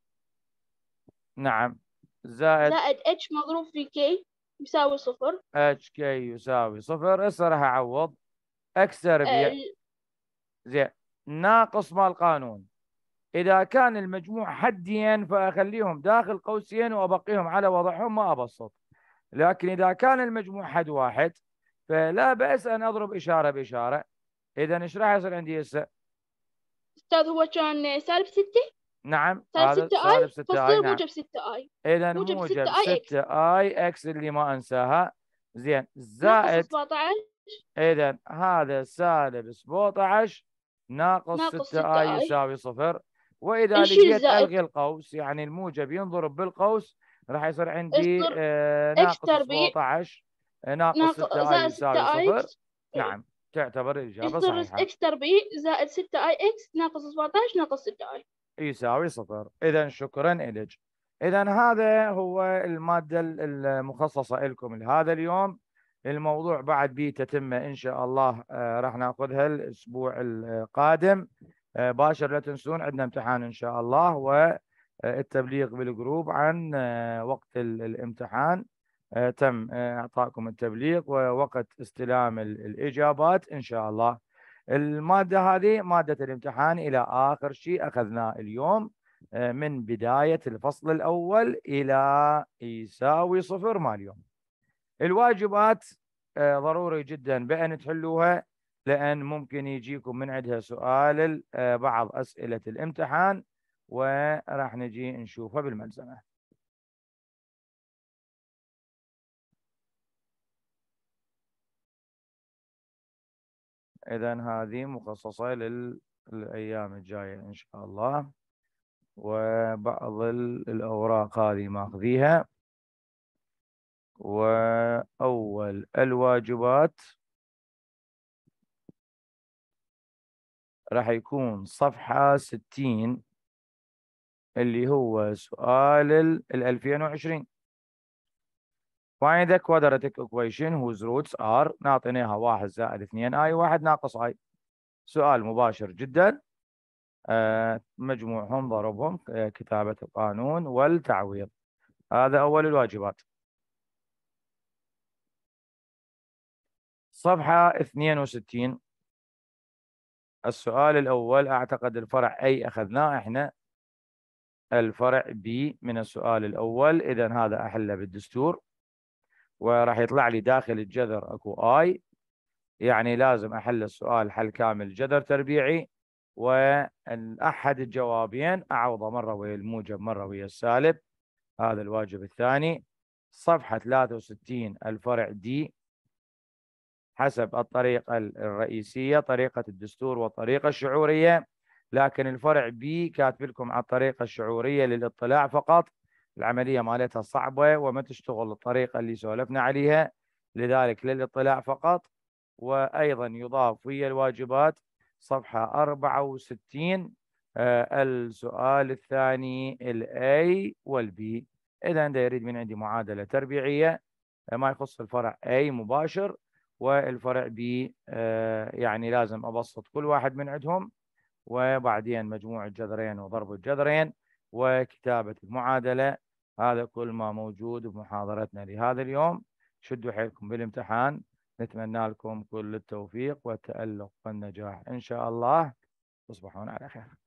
نعم زائد زائد اتش مضروب في كي يساوي صفر اتش كي يساوي صفر هسه راح اعوض اكس ال... إيه. زين ناقص مال قانون اذا كان المجموع حدين فاخليهم داخل قوسين وابقيهم على وضعهم ما ابسط لكن اذا كان المجموع حد واحد فلا باس ان اضرب اشاره باشاره اذا ايش راح يصير عندي هسه؟ استاذ هو كان سالب 6 نعم هذا سالب 6 اي نعم. موجب 6 اي اذا موجب 6 اي اكس اللي ما انساها زين زائد 17 اذا هذا سالب 17 ناقص 6 اي يساوي صفر واذا لقيت الغي القوس يعني الموجب ينضرب بالقوس راح يصير عندي آه، ناقص 17 آه، ناقص 6 اي يساوي صفر نعم تعتبر الاجابه صحيحه اكس تربيع زائد 6 اي اكس ناقص 17 ناقص 6 اي يساوي صفر إذا شكرا لك إذا هذا هو المادة المخصصة لكم لهذا اليوم الموضوع بعد بي تتم إن شاء الله آه، راح ناخذها الأسبوع القادم آه، باشر لا تنسون عندنا امتحان إن شاء الله والتبليغ آه، بالجروب عن وقت الامتحان تم اعطائكم التبليغ ووقت استلام الاجابات ان شاء الله المادة هذه مادة الامتحان إلى آخر شيء أخذناه اليوم آه، من بداية الفصل الأول إلى يساوي صفر مال اليوم الواجبات آه، ضروري جدا بأن تحلوها لأن ممكن يجيكم من عندها سؤال آه، بعض أسئلة الامتحان وراح نجي نشوفها بالملزمة اذا هذه مخصصه للايام الجايه ان شاء الله وبعض الاوراق هذه ماخذيها واول الواجبات راح يكون صفحه 60 اللي هو سؤال ال 2020 Find the quadratic equation whose roots are نعطيناها 1 زائد 2i 1 ناقص i سؤال مباشر جدا آه، مجموعهم ضربهم آه، كتابة القانون والتعويض هذا أول الواجبات صفحة 62 السؤال الأول أعتقد الفرع أي أخذناه إحنا الفرع B من السؤال الأول إذا هذا أحله بالدستور وراح يطلع لي داخل الجذر اكو اي يعني لازم احل السؤال حل كامل جذر تربيعي احد الجوابين اعوضه مره ويا الموجب مره ويا السالب هذا الواجب الثاني صفحه 63 الفرع دي حسب الطريقه الرئيسيه طريقه الدستور والطريقه الشعوريه لكن الفرع بي كاتب لكم على الطريقه الشعوريه للاطلاع فقط العملية مالتها صعبة وما تشتغل الطريقة اللي سولفنا عليها لذلك للاطلاع فقط وأيضا يضاف ويا الواجبات صفحة 64 آه السؤال الثاني الأي والبي إذا ده يريد من عندي معادلة تربيعية آه، ما يخص الفرع أي مباشر والفرع بي آه يعني لازم أبسط كل واحد من عندهم وبعدين مجموع الجذرين وضرب الجذرين وكتابة المعادلة هذا كل ما موجود بمحاضرتنا لهذا اليوم شدوا حيلكم بالامتحان نتمنى لكم كل التوفيق والتألق والنجاح إن شاء الله تصبحون على خير